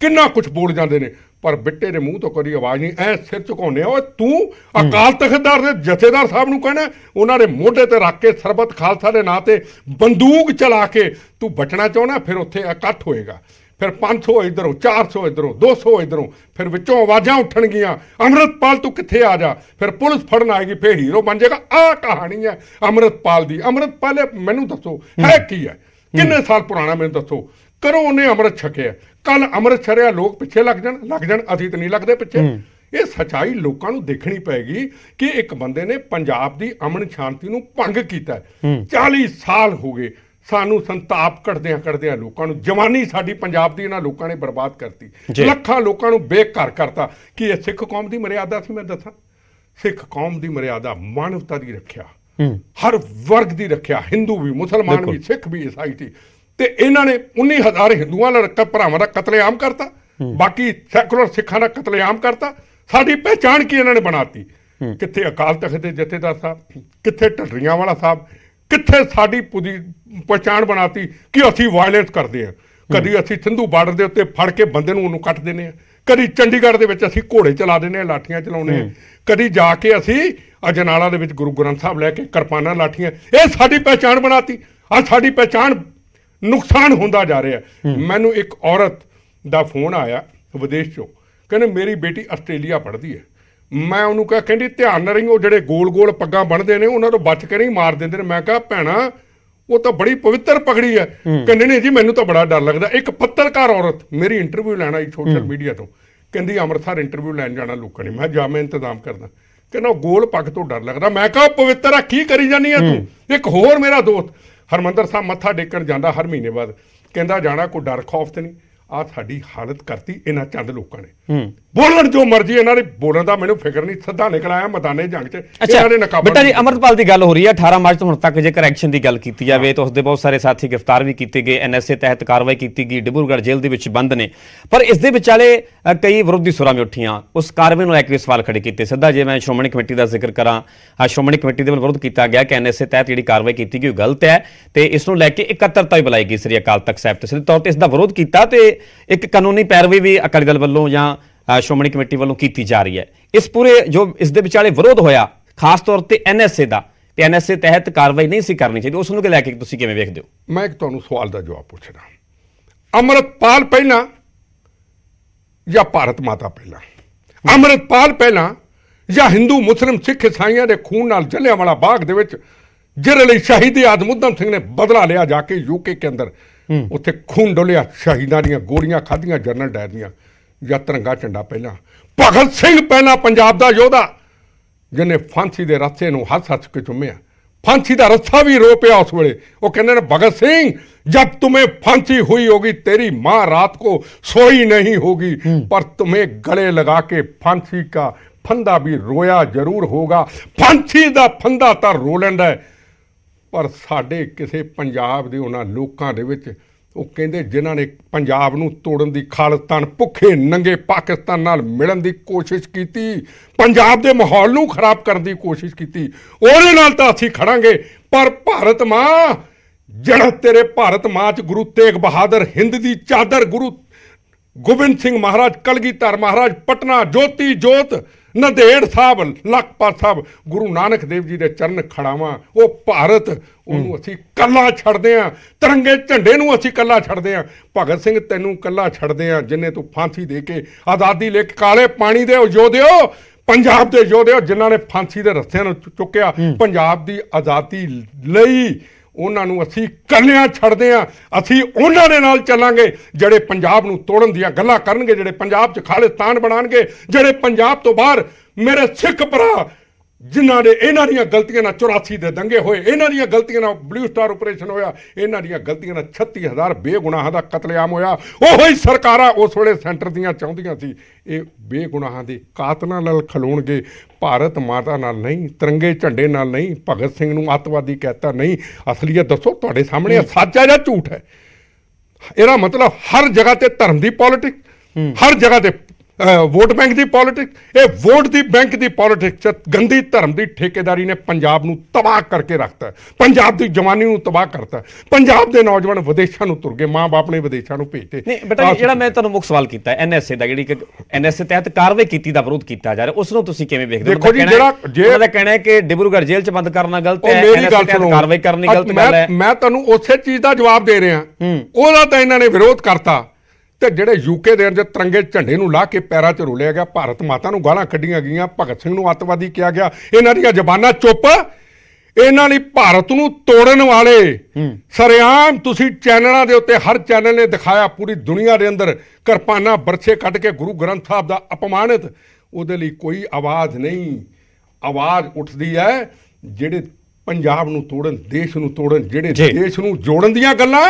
ਕਿੰਨਾ ਕੁਝ ਬੋਲ ਜਾਂਦੇ ਨੇ ਪਰ ਬਿੱਟੇ ਦੇ ਮੂੰਹ ਤੋਂ ਕੋਈ ਆਵਾਜ਼ ਨਹੀਂ ਐ ਸਿਰ ਝੁਕਾਉਨੇ ਓਏ ਤੂੰ ਅਕਾਲ ਤਖਤਦਾਰ ਦੇ ਜਥੇਦਾਰ ਸਾਹਿਬ ਨੂੰ ਕਹਿਣਾ ਉਹਨਾਂ ਦੇ ਮੋਢੇ ਤੇ ਰੱਖ ਕੇ ਸਰਬਤ ਖਾਲਸਾ ਦੇ ਨਾਂ ਤੇ ਬੰਦੂਕ ਚਲਾ ਕੇ ਤੂੰ ਬਚਣਾ ਚਾਹਣਾ ਫਿਰ ਉੱਥੇ ਇਕੱਠ ਹੋਏਗਾ ਫਿਰ 500 ਇਧਰੋਂ 400 ਇਧਰੋਂ 200 ਇਧਰੋਂ ਫਿਰ ਵਿੱਚੋਂ ਆਵਾਜ਼ਾਂ ਉੱਠਣਗੀਆਂ ਅਮਰਤਪਾਲ ਤੂੰ ਕਿੱਥੇ ਆ ਜਾ ਫਿਰ ਪੁਲਿਸ ਫੜਨ ਆਏਗੀ ਫਿਰ ਹੀਰੋ ਬਣ ਜਾਏਗਾ ਆ ਕਹਾਣੀ ਹੈ ਅਮਰਤਪਾਲ ਦੀ ਅਮਰਤਪਾਲ ਮੈਨੂੰ ਦੱਸੋ ਹੈ ਕੀ ਹੈ ਕਿੰਨੇ ਸਾਲ ਪੁਰਾਣਾ ਮੈਨੂੰ ਦੱਸੋ ਕਰੋ ਉਹਨੇ ਅੰਮ੍ਰਿਤ ਛਕਿਆ ਕੱਲ ਅੰਮ੍ਰਿਤ ਛਰਿਆ ਲੋਕ ਪਿੱਛੇ ਲੱਗ ਜਾਣ ਲੱਗ ਜਾਣ ਅਸੀਂ ਤਾਂ ਨਹੀਂ ਲੱਗਦੇ ਪਿੱਛੇ ਇਹ ਸਚਾਈ ਲੋਕਾਂ ਨੂੰ ਦੇਖਣੀ ਪੈਗੀ ਕਿ ਇੱਕ ਬੰਦੇ ਨੇ ਪੰਜਾਬ ਦੀ ਅਮਨ ਸ਼ਾਂਤੀ ਨੂੰ ਭੰਗ ਕੀਤਾ 40 ਸਾਲ ਹੋ ਗਏ ਸਾਨੂੰ ਸੰਤਾਪ ਕੱਢਦਿਆਂ ਕੱਢਦਿਆਂ ਲੋਕਾਂ ਨੂੰ ਜਵਾਨੀ ਸਾਡੀ ਪੰਜਾਬ ਦੀ ਇਹਨਾਂ ਲੋਕਾਂ ਨੇ ਬਰਬਾਦ ਕਰਤੀ ਲੱਖਾਂ ਲੋਕਾਂ ਨੂੰ ਬੇਘਰ ਕਰਤਾ ਕਿ ਇਹ ਸਿੱਖ ਕੌਮ ਦੀ ਮਰਿਆਦਾ ਸੀ ਮੈਂ ਦੱਸਾਂ ਸਿੱਖ ਕੌਮ ਦੀ ਮਰਿਆਦਾ ਮਾਨਵਤਾ ਦੀ ਰੱਖਿਆ ਹਰ ਵਰਗ ਦੀ ਰੱਖਿਆ Hindu ਵੀ ਮੁਸਲਮਾਨ ਵੀ ਸਿੱਖ ਵੀ ਈਸਾਈ ਵੀ ਤੇ ਇਹਨਾਂ ਨੇ 19000 ਹਿੰਦੂਆਂ ਦਾ ਰੱਖਿਆ ਭਰਾਵਾਂ ਦਾ ਕਤਲੇਆਮ ਕਰਤਾ ਬਾਕੀ ਸੈਕੂਲਰ ਸਿੱਖਾਂ ਦਾ ਕਤਲੇਆਮ ਕਰਤਾ ਸਾਡੀ ਪਹਿਚਾਣ ਕੀ ਇਹਨਾਂ ਨੇ ਬਣਾਤੀ ਕਿੱਥੇ ਅਕਾਲ ਤਖਤ ਦੇ ਜਥੇਦਾਰ ਸਾਹਿਬ ਕਿੱਥੇ ਢੱਡਰੀਆਂ ਵਾਲਾ ਸਾਹਿਬ ਕਿੱਥੇ ਸਾਡੀ ਪੂਰੀ ਪਛਾਣ ਬਣਾਤੀ ਕਿ ਅਸੀਂ ਵਾਇਲੈਂਸ ਕਰਦੇ ਆ ਕਦੀ ਅਸੀਂ ਸਿੰਧੂ ਬਾਰਡਰ ਦੇ ਉੱਤੇ ਫੜ ਕੇ ਬੰਦੇ ਨੂੰ ਉਹਨੂੰ ਕੱਟ ਦਿੰਨੇ ਆ ਕਦੀ ਚੰਡੀਗੜ੍ਹ ਦੇ ਵਿੱਚ ਅਸੀਂ ਘੋੜੇ ਚਲਾ ਦਿੰਨੇ ਆ ਲਾਠੀਆਂ ਚਲਾਉਂਦੇ ਆ ਕਦੀ ਜਾ ਕੇ ਅਸੀਂ ਅਜਨਾਲਾ ਦੇ ਵਿੱਚ ਗੁਰੂ ਗ੍ਰੰਥ ਸਾਹਿਬ ਲੈ ਕੇ ਕਿਰਪਾਨਾਂ ਲਾਠੀਆਂ ਇਹ ਸਾਡੀ ਪਛਾਣ ਬਣਾਤੀ ਆ ਸਾਡੀ ਪਛਾਣ ਨੁਕਸਾਨ ਹੁੰਦਾ ਜਾ ਰਿਹਾ ਮੈਨੂੰ ਇੱਕ ਔਰਤ ਦਾ ਫੋਨ ਆਇਆ ਵਿਦੇਸ਼ ਚੋਂ ਕਹਿੰਦੇ ਮੇਰੀ ਬੇਟੀ ਆਸਟ੍ਰੇਲੀਆ ਪੜ੍ਹਦੀ ਹੈ ਮੈਂ ਉਹਨੂੰ ਕਿਹਾ ਕਹਿੰਦੀ ਧਿਆਨ ਨਾ ਰਹੀਂ ਉਹ ਜਿਹੜੇ ਗੋਲ-ਗੋਲ ਪੱਗਾਂ ਬੰਨਦੇ ਨੇ ਉਹਨਾਂ ਤੋਂ ਬਚ ਕੇ ਨਹੀਂ ਮਾਰ ਦਿੰਦੇ ਨੇ ਮੈਂ ਕਿਹਾ ਭੈਣਾ ਉਹ ਤਾਂ ਬੜੀ ਪਵਿੱਤਰ ਪਗੜੀ ਹੈ ਕਹਿੰਦੇ ਨੇ ਜੀ ਮੈਨੂੰ ਤਾਂ ਬੜਾ ਡਰ ਲੱਗਦਾ ਇੱਕ ਪੱਤਰਕਾਰ ਔਰਤ ਮੇਰੀ ਇੰਟਰਵਿਊ ਲੈਣਾ ਹੀ ਸੋਸ਼ਲ ਮੀਡੀਆ ਤੋਂ ਕਹਿੰਦੀ ਅੰਮ੍ਰਿਤਸਰ ਇੰਟਰਵਿਊ ਲੈਣ ਜਾਣਾ ਲੋਕਾਂ ਨੇ ਮੈਂ ਜਾ ਮੈਂ ਇੰਤਜ਼ਾਮ ਕਰਦਾ ਕਹਿੰਦਾ ਗੋਲ ਪੱਗ ਤੋਂ ਡਰ ਲੱਗਦਾ ਮੈਂ ਕਹਾ ਪਵਿੱਤਰ ਆ ਕੀ ਕਰੀ ਜਾਨੀ ਆ ਤੂੰ ਇੱਕ ਹੋਰ ਮੇਰਾ ਦੋਸਤ ਹਰਮੰਦਰ ਸਾਹਿਬ ਮੱਥਾ ਡੇਕਣ ਜਾਂਦਾ ਹਰ ਮਹੀਨੇ ਬਾਅਦ ਕਹਿੰਦਾ ਜਾਣਾ ਕੋਈ ਡਰ ਖੌਫ ਤੇ ਨਹੀਂ ਆ ਸਾਡੀ ਹਾਲਤ ਕਰਤੀ ਇਹਨਾਂ ਚੰਦ ਲੋਕਾਂ ਨੇ ਬੋਲਣ ਜੋ ਮਰਜ਼ੀ ਇਹਨਾਂ ਨੇ ਬੋਲਣ ਦਾ ਮੈਨੂੰ ਫਿਕਰ ਨਹੀਂ ਸਿੱਧਾ ਆਇਆ ਮੈਦਾਨੇ ਜੰਗ 'ਚ ਇਹਨਾਂ ਨੇ ਨਕਾਬ ਬਟਾ ਜੀ ਅਮਰਤਪਾਲ ਦੀ ਗੱਲ ਹੋ ਰਹੀ ਹੈ 18 ਮਾਰਚ ਤੋਂ ਹੁਣ ਤੱਕ ਜੇਕਰ ਐਕਸ਼ਨ ਦੀ ਗੱਲ ਕੀਤੀ ਜਾਵੇ ਤਾਂ ਉਸ ਦੇ ਬਹੁਤ ਸਾਰੇ ਸਾਥੀ ਗ੍ਰਿਫਤਾਰ ਵੀ ਕੀਤੇ ਗਏ ਐਨਐਸਏ ਤਹਿਤ ਕਾਰਵਾਈ ਕੀਤੀ ਗਈ ਡਿਬੂਰਗੜ ਜੇਲ੍ਹ ਦੇ ਵਿੱਚ ਬੰਦ ਨੇ ਪਰ ਇਸ ਦੇ ਵਿਚਾਲੇ ਕਈ ਵਿਰੋਧੀ ਸੁਰਾਂ ਵਿੱਚ ਉੱਠੀਆਂ ਉਸ ਕਾਰਵਾਈ ਨੂੰ ਲੈ ਕੇ ਸਵਾਲ ਖੜੇ ਕੀਤੇ ਸਿੱਧਾ ਜੇ ਮੈਂ ਸ਼੍ਰੋਮਣੀ ਕਮੇਟੀ ਦਾ ਜ਼ਿਕਰ ਕਰਾਂ ਆ ਸ਼੍ਰੋਮਣੀ ਕਮੇਟੀ ਦੇ ਵੱਲ ਵਿਰੋਧ ਕੀਤਾ ਗਿਆ ਕਿ ਐਨਐਸਏ ਤਹਿਤ ਜਿਹੜੀ ਕਾਰਵਾਈ ਕੀਤੀ ਗਈ ਉਹ ਗਲਤ ਹੈ ਤੇ ਇਸ ਨੂੰ ਲੈ ਕੇ ਇਕੱਤਰਤਾ ਵੀ ਬੁਲਾਈ ਗਈ ਸ੍ਰੀ ਅਕਾਲ ਤਖਤ ਸਾਹਿਬ ਤੇ ਸਿੱਧੇ ਤੌਰ ਤੇ ਇਸ ਦਾ ਵਿਰੋਧ ਕੀਤਾ ਤੇ ਇੱਕ ਕਾਨੂੰਨੀ ਪੈਰਵੀ ਵੀ ਅਕਾਲੀ ਦਲ ਵੱਲੋਂ ਜਾਂ ਸ਼੍ਰੋਮਣੀ ਕਮੇਟੀ ਵੱਲੋਂ ਕੀਤੀ ਜਾ ਰਹੀ ਹੈ ਇਸ ਪੂਰੇ ਜੋ ਇਸ ਦੇ ਵਿਚਾਲੇ ਵਿਰੋਧ ਹੋਇਆ ਖਾਸ ਤੌਰ ਤੇ ਐਨਐਸਏ ਦਾ ਤੇ ਐਨਐਸਏ ਤਹਿਤ ਕਾਰਵਾਈ ਨਹੀਂ ਸੀ ਕਰਨੀ ਚਾਹੀਦੀ ਉਸ ਨੂੰ ਕਿ ਲੈ ਕੇ ਤੁਸੀਂ ਕਿਵੇਂ ਵੇਖਦੇ ਹੋ ਮੈਂ ਇੱਕ ਤੁਹਾਨੂੰ ਸਵਾਲ ਦਾ ਜਵਾਬ ਪੁੱਛਣਾ ਅਮਰਤਪਾਲ ਪਹਿਲਾਂ ਜਾਂ ਭਾਰਤ ਮਾਤਾ ਪਹਿਲਾਂ ਅਮਰਤਪਾਲ ਪਹਿਲਾਂ ਜਾਂ ਹਿੰਦੂ ਮੁਸਲਮ ਸਿੱਖ ਇਸਾਈਆਂ ਦੇ ਖੂਨ ਨਾਲ ਵਾਲਾ ਬਾਗ ਦੇ ਵਿੱਚ ਜਿਹੜੇ ਲਈ ਸ਼ਹੀਦ ਆਦਮ ਉਦਮ ਸਿੰਘ ਨੇ ਬਦਲਾ ਲਿਆ ਜਾ ਕੇ ਯੂਕੇ ਕੇ ਅੰਦਰ ਉੱਥੇ ਖੂਨ ਡੋਲਿਆ ਸ਼ਹੀਦਾਂ ਦੀਆਂ ਗੋਲੀਆਂ ਖਾਧੀਆਂ ਜਨਰਲ ਡਾਇਰ ਦੀਆਂ ਜਾਂ ਤਿਰੰਗਾ ਝੰਡਾ ਪਹਿਲਾਂ ਭਗਤ ਸਿੰਘ ਪਹਿਲਾਂ ਪੰਜਾਬ ਦਾ ਯੋਧਾ ਜਿਹਨੇ ਫਾਂਸੀ ਦੇ ਰਸਤੇ ਨੂੰ ਹੱਥ ਹੱਥ ਕੇ ਚੁੰਮਿਆ ਫਾਂਸੀ ਦਾ ਰਸਤਾ ਵੀ ਰੋ ਪਿਆ ਉਸ ਵੇਲੇ ਉਹ ਕਹਿੰਦੇ ਨੇ ਭਗਤ ਸਿੰਘ ਜਦ ਤੁਮੇ ਫਾਂਸੀ ਹੋਈ ਹੋਗੀ ਤੇਰੀ ਮਾਂ ਰਾਤ ਕੋ ਸੋਈ ਨਹੀਂ ਹੋਗੀ ਪਰ ਤੁਮੇ ਗਲੇ ਲਗਾ ਕੇ ਫਾਂਸੀ ਕਾ ਫੰਦਾ ਵੀ ਰੋਇਆ ਜ਼ਰੂਰ ਹੋਗਾ ਫਾਂਸੀ ਦਾ ਫੰਦਾ ਤਾਂ ਰੋਲਣ ਦਾ ਪਰ ਸਾਡੇ ਕਿਸੇ ਪੰਜਾਬ ਦੇ ਉਹਨਾਂ ਲੋਕਾਂ ਦੇ ਵਿੱਚ ਉਹ ਕਹਿੰਦੇ ਜਿਨ੍ਹਾਂ ਨੇ ਪੰਜਾਬ ਨੂੰ ਤੋੜਨ ਦੀ ਖਾਲਸਤਾਨ ਭੁੱਖੇ ਨੰਗੇ ਪਾਕਿਸਤਾਨ ਨਾਲ ਮਿਲਣ ਦੀ ਕੋਸ਼ਿਸ਼ ਕੀਤੀ ਪੰਜਾਬ ਦੇ ਮਾਹੌਲ ਨੂੰ ਖਰਾਬ ਕਰਨ ਦੀ ਕੋਸ਼ਿਸ਼ ਕੀਤੀ ਉਹਦੇ ਨਾਲ ਤਾਂ ਅਸੀਂ ਖੜਾਂਗੇ ਪਰ ਭਾਰਤ ਮਾਂ ਜਿਹੜਾ ਤੇਰੇ ਭਾਰਤ ਮਾਂ ਚ ਗੁਰੂ ਤੇਗ ਬਹਾਦਰ ਹਿੰਦ ਦੀ ਚਾਦਰ ਗੁਰੂ ਗੋਬਿੰਦ ਸਿੰਘ ਮਹਾਰਾਜ ਕਲਗੀਧਰ ਮਹਾਰਾਜ ਪਟਨਾ ਜੋਤੀ ਜੋਤ ਨਦੇੜ ਸਾਹਿਬ ਲਖਪਤ ਸਾਹਿਬ ਗੁਰੂ ਨਾਨਕ ਦੇਵ ਜੀ ਦੇ ਚਰਨ ਖੜਾਵਾਂ ਉਹ ਭਾਰਤ ਉਹਨੂੰ ਅਸੀਂ ਕੱਲਾ ਛੱਡਦੇ ਆ ਤਿਰੰਗੇ ਝੰਡੇ ਨੂੰ ਅਸੀਂ ਕੱਲਾ ਛੱਡਦੇ ਆ ਭਗਤ ਸਿੰਘ ਤੈਨੂੰ ਕੱਲਾ ਛੱਡਦੇ ਆ ਜਿੰਨੇ ਤੂੰ ਫਾਂਸੀ ਦੇ ਕੇ ਆਜ਼ਾਦੀ ਲੈ ਕੇ ਕਾਲੇ ਪਾਣੀ ਦੇ ਯੋਧਿਓ ਪੰਜਾਬ ਦੇ ਯੋਧਿਓ ਜਿਨ੍ਹਾਂ ਨੇ ਫਾਂਸੀ ਦੇ ਰੱਸਿਆਂ ਨੂੰ ਚੁੱਕਿਆ ਪੰਜਾਬ ਦੀ ਆਜ਼ਾਦੀ ਲਈ ਉਹਨਾਂ ਨੂੰ ਅਸੀਂ ਕੰਨਿਆਂ ਛੱਡਦੇ ਆ ਅਸੀਂ ਉਹਨਾਂ ਦੇ ਨਾਲ ਚੱਲਾਂਗੇ ਜਿਹੜੇ ਪੰਜਾਬ ਨੂੰ ਤੋੜਨ ਦੀਆਂ ਗੱਲਾਂ ਕਰਨਗੇ ਜਿਹੜੇ ਪੰਜਾਬ 'ਚ ਖਾਲਿਸਤਾਨ ਬਣਾਣਗੇ ਜਿਹੜੇ ਪੰਜਾਬ ਤੋਂ ਬਾਹਰ ਮੇਰੇ ਸਿੱਖ ਭਰਾ ਜਿਨ੍ਹਾਂ ਨੇ ਇਹਨਾਂ ਦੀਆਂ ਗਲਤੀਆਂ ਨਾਲ 84 ਦੇ ਦੰਗੇ ਹੋਏ ਇਹਨਾਂ ਦੀਆਂ ਗਲਤੀਆਂ ਨਾਲ ਬਲੂ ਸਟਾਰ ਆਪਰੇਸ਼ਨ ਹੋਇਆ ਇਹਨਾਂ ਦੀਆਂ ਗਲਤੀਆਂ ਨਾਲ 36000 ਬੇਗੁਨਾਹਾਂ ਦਾ ਕਤਲੇਆਮ ਹੋਇਆ ਉਹੋ ਹੀ ਸਰਕਾਰਾਂ ਉਸ ਵੇਲੇ ਸੈਂਟਰ ਦੀਆਂ ਚਾਹੁੰਦੀਆਂ ਸੀ ਇਹ ਬੇਗੁਨਾਹਾਂ ਦੇ ਕਾਤਲਾਂ ਨਾਲ ਖਲੋਣਗੇ ਭਾਰਤ ਮਾਤਾ ਨਾਲ ਨਹੀਂ ਤਿਰੰਗੇ ਝੰਡੇ ਨਾਲ ਨਹੀਂ ਭਗਤ ਸਿੰਘ ਨੂੰ ਅੱਤਵਾਦੀ ਕਹਿਤਾ ਨਹੀਂ ਅਸਲੀਅਤ ਦੱਸੋ ਤੁਹਾਡੇ ਸਾਹਮਣੇ ਸੱਚ ਹੈ ਜਾਂ ਝੂਠ ਹੈ ਇਹਦਾ ਮਤਲਬ ਹਰ ਜਗ੍ਹਾ ਤੇ ਧਰਮ ਦੀ ਪੋਲਿਟਿਕ ਹਰ ਜਗ੍ਹਾ ਤੇ ਵੋਟ ਬੈਂਕ ਦੀ ਪੋਲਿਟਿਕ ਇਹ ਵੋਟ ਦੀ ਬੈਂਕ ਦੀ ਪੋਲਿਟਿਕ ਚ ਗੰਦੀ ਧਰਮ ਦੀ ਠੇਕੇਦਾਰੀ ਨੇ ਪੰਜਾਬ ਨੂੰ ਤਬਾਹ ਕਰਕੇ ਰੱਖਤਾ ਪੰਜਾਬ ਦੀ ਜਵਾਨੀ ਨੂੰ ਤਬਾਹ ਕਰਤਾ ਪੰਜਾਬ ਦੇ ਨੌਜਵਾਨ ਵਿਦੇਸ਼ਾਂ ਨੂੰ ਤੁਰ ਗਏ ਮਾਪੇ ਨੇ ਵਿਦੇਸ਼ਾਂ ਨੂੰ ਭੇਜਤੇ ਨਹੀਂ ਬੇਟਾ ਜਿਹੜਾ ਮੈਂ ਤੁਹਾਨੂੰ ਮੁੱਖ ਸਵਾਲ ਕੀਤਾ ਐਨਐਸਏ ਦਾ ਜਿਹੜੀ ਐਨਐਸਏ ਤਹਿਤ ਕਾਰਵਾਈ ਕੀਤੀ ਦਾ ਵਿਰੋਧ ਕੀਤਾ ਜਾ ਰਿਹਾ ਉਸ ਨੂੰ ਤੁਸੀਂ ਕਿਵੇਂ ਵੇਖਦੇ ਹੋ ਦੇਖੋ ਜੀ ਜਿਹੜਾ ਜੇ ਉਹਦਾ ਕਹਿਣਾ ਹੈ ਕਿ ਡਿਬਰੂਗੜ੍ਹ ਜੇਲ੍ਹ 'ਚ ਬੰਦ ਕਰਨਾ ਗਲਤ ਹੈ ਮੇਰੀ ਗੱਲ ਕਾਰਵਾਈ ਕਰਨੀ ਗਲਤ ਗੱਲ ਹੈ ਮੈਂ ਤੁਹਾਨੂੰ ਉਸੇ ਚੀਜ਼ ਦਾ ਜਵਾਬ ਦੇ ਰਿਹਾ ਉਹਦਾ ਤਾਂ ਇਹਨਾਂ ਨੇ ਵਿਰੋਧ ਕਰਤਾ ਤੇ ਜਿਹੜੇ ਯੂਕੇ ਦੇ ਅੰਦਰ ਤਿਰੰਗੇ ਝੰਡੇ ਨੂੰ ਲਾ ਕੇ ਪੈਰਾ 'ਚ ਰੋਲਿਆ ਗਿਆ ਭਾਰਤ ਮਾਤਾ ਨੂੰ ਗਾਲਾਂ ਕੱਢੀਆਂ ਗਈਆਂ ਭਗਤ ਸਿੰਘ ਨੂੰ ਅੱਤਵਾਦੀ ਕਿਹਾ ਗਿਆ ਇਹਨਾਂ ਦੀਆਂ ਜ਼ਬਾਨਾਂ ਚੁੱਪ ਇਹਨਾਂ ਲਈ ਭਾਰਤ ਨੂੰ ਤੋੜਨ ਵਾਲੇ ਸਰਿਆਮ ਤੁਸੀਂ ਚੈਨਲਾਂ ਦੇ ਉੱਤੇ ਹਰ ਚੈਨਲ ਨੇ ਦਿਖਾਇਆ ਪੂਰੀ ਦੁਨੀਆ ਦੇ ਅੰਦਰ ਕਿਰਪਾਨਾ ਬਰਛੇ ਕੱਢ ਕੇ ਗੁਰੂ ਗ੍ਰੰਥ ਸਾਹਿਬ ਦਾ ਅਪਮਾਨਿਤ ਉਹਦੇ ਲਈ ਕੋਈ ਆਵਾਜ਼ ਨਹੀਂ ਆਵਾਜ਼ ਉੱਠਦੀ ਹੈ ਜਿਹੜੇ ਪੰਜਾਬ ਨੂੰ ਤੋੜਨ ਦੇਸ਼ ਨੂੰ ਤੋੜਨ ਜਿਹੜੇ ਦੇਸ਼ ਨੂੰ ਜੋੜਨ ਦੀਆਂ ਗੱਲਾਂ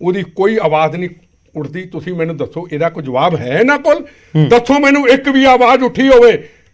ਉਹਦੀ ਕੋਈ ਆਵਾਜ਼ ਨਹੀਂ ਉੜਦੀ ਤੁਸੀਂ ਮੈਨੂੰ ਦੱਸੋ ਇਹਦਾ ਕੋਈ ਜਵਾਬ ਹੈ ਇਹਨਾਂ ਕੋਲ ਦੱਸੋ ਮੈਨੂੰ ਇੱਕ ਵੀ ਆਵਾਜ਼ ਉੱਠੀ ਹੋਵੇ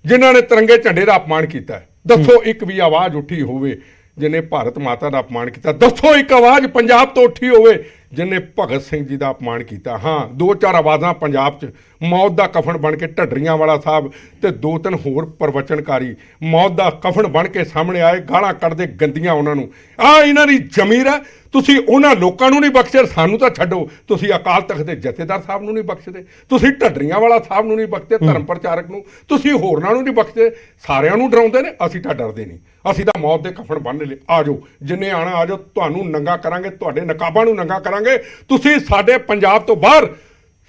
ਜਿਨ੍ਹਾਂ ਨੇ ਤਿਰੰਗੇ ਝੰਡੇ ਦਾ ਅਪਮਾਨ ਕੀਤਾ ਦੱਸੋ ਇੱਕ ਵੀ ਆਵਾਜ਼ ਉੱਠੀ ਹੋਵੇ ਜਿਨੇ ਭਾਰਤ ਮਾਤਾ ਦਾ ਅਪਮਾਨ ਕੀਤਾ ਦੱਸੋ ਇੱਕ ਆਵਾਜ਼ ਪੰਜਾਬ ਤੋਂ ਉੱਠੀ ਹੋਵੇ ਜਿਨੇ ਭਗਤ ਸਿੰਘ ਜੀ ਦਾ ਅਪਮਾਨ ਕੀਤਾ ਹਾਂ ਦੋ ਚਾਰ ਆਵਾਜ਼ਾਂ ਪੰਜਾਬ 'ਚ ਮੌਤ ਦਾ ਕਫਨ ਬਣ ਕੇ ਢੱਡਰੀਆਂ ਵਾਲਾ ਸਾਹਿਬ ਤੇ ਦੋ ਤਿੰਨ ਹੋਰ ਪ੍ਰਵਚਨਕਾਰੀ ਮੌਤ ਦਾ ਕਫਨ ਬਣ ਕੇ ਸਾਹਮਣੇ ਆਏ ਗਾਲਾਂ ਕੱਢਦੇ ਗੰਦੀਆਂ ਉਹਨਾਂ ਨੂੰ ਆ ਇਹਨਾਂ ਦੀ ਜ਼ਮੀਰ ਹੈ ਤੁਸੀਂ ਉਹਨਾਂ ਲੋਕਾਂ ਨੂੰ ਨਹੀਂ ਬਖਸ਼ਦੇ ਸਾਨੂੰ ਤਾਂ ਛੱਡੋ ਤੁਸੀਂ ਅਕਾਲ ਤਖਤ ਦੇ ਜਥੇਦਾਰ ਸਾਹਿਬ ਨੂੰ ਨਹੀਂ ਬਖਸ਼ਦੇ ਤੁਸੀਂ ਢੱਡਰੀਆਂ ਵਾਲਾ ਸਾਹਿਬ ਨੂੰ ਨਹੀਂ ਬਖਸ਼ਦੇ ਧਰਮ ਪ੍ਰਚਾਰਕ ਨੂੰ ਤੁਸੀਂ ਹੋਰਨਾਂ ਨੂੰ ਨਹੀਂ ਬਖਸ਼ਦੇ ਸਾਰਿਆਂ ਨੂੰ ਡਰਾਉਂਦੇ ਨੇ ਅਸੀਂ ਤਾਂ ਡਰਦੇ ਨਹੀਂ ਅਸੀਂ ਤਾਂ ਮੌਤ ਦੇ ਕਫਨ ਬੰਨ ਲਏ ਆਜੋ ਜਿੰਨੇ ਆਣਾ ਆਜੋ ਤੁਹਾਨੂੰ ਨੰਗਾ ਕਰਾਂਗੇ ਤੁਹਾਡੇ ਨਕਾਬਾਂ ਨੂੰ ਨੰਗਾ ਕਰਾਂਗੇ ਕਰਾਂਗੇ ਤੁਸੀਂ ਸਾਡੇ ਪੰਜਾਬ ਤੋਂ ਬਾਹਰ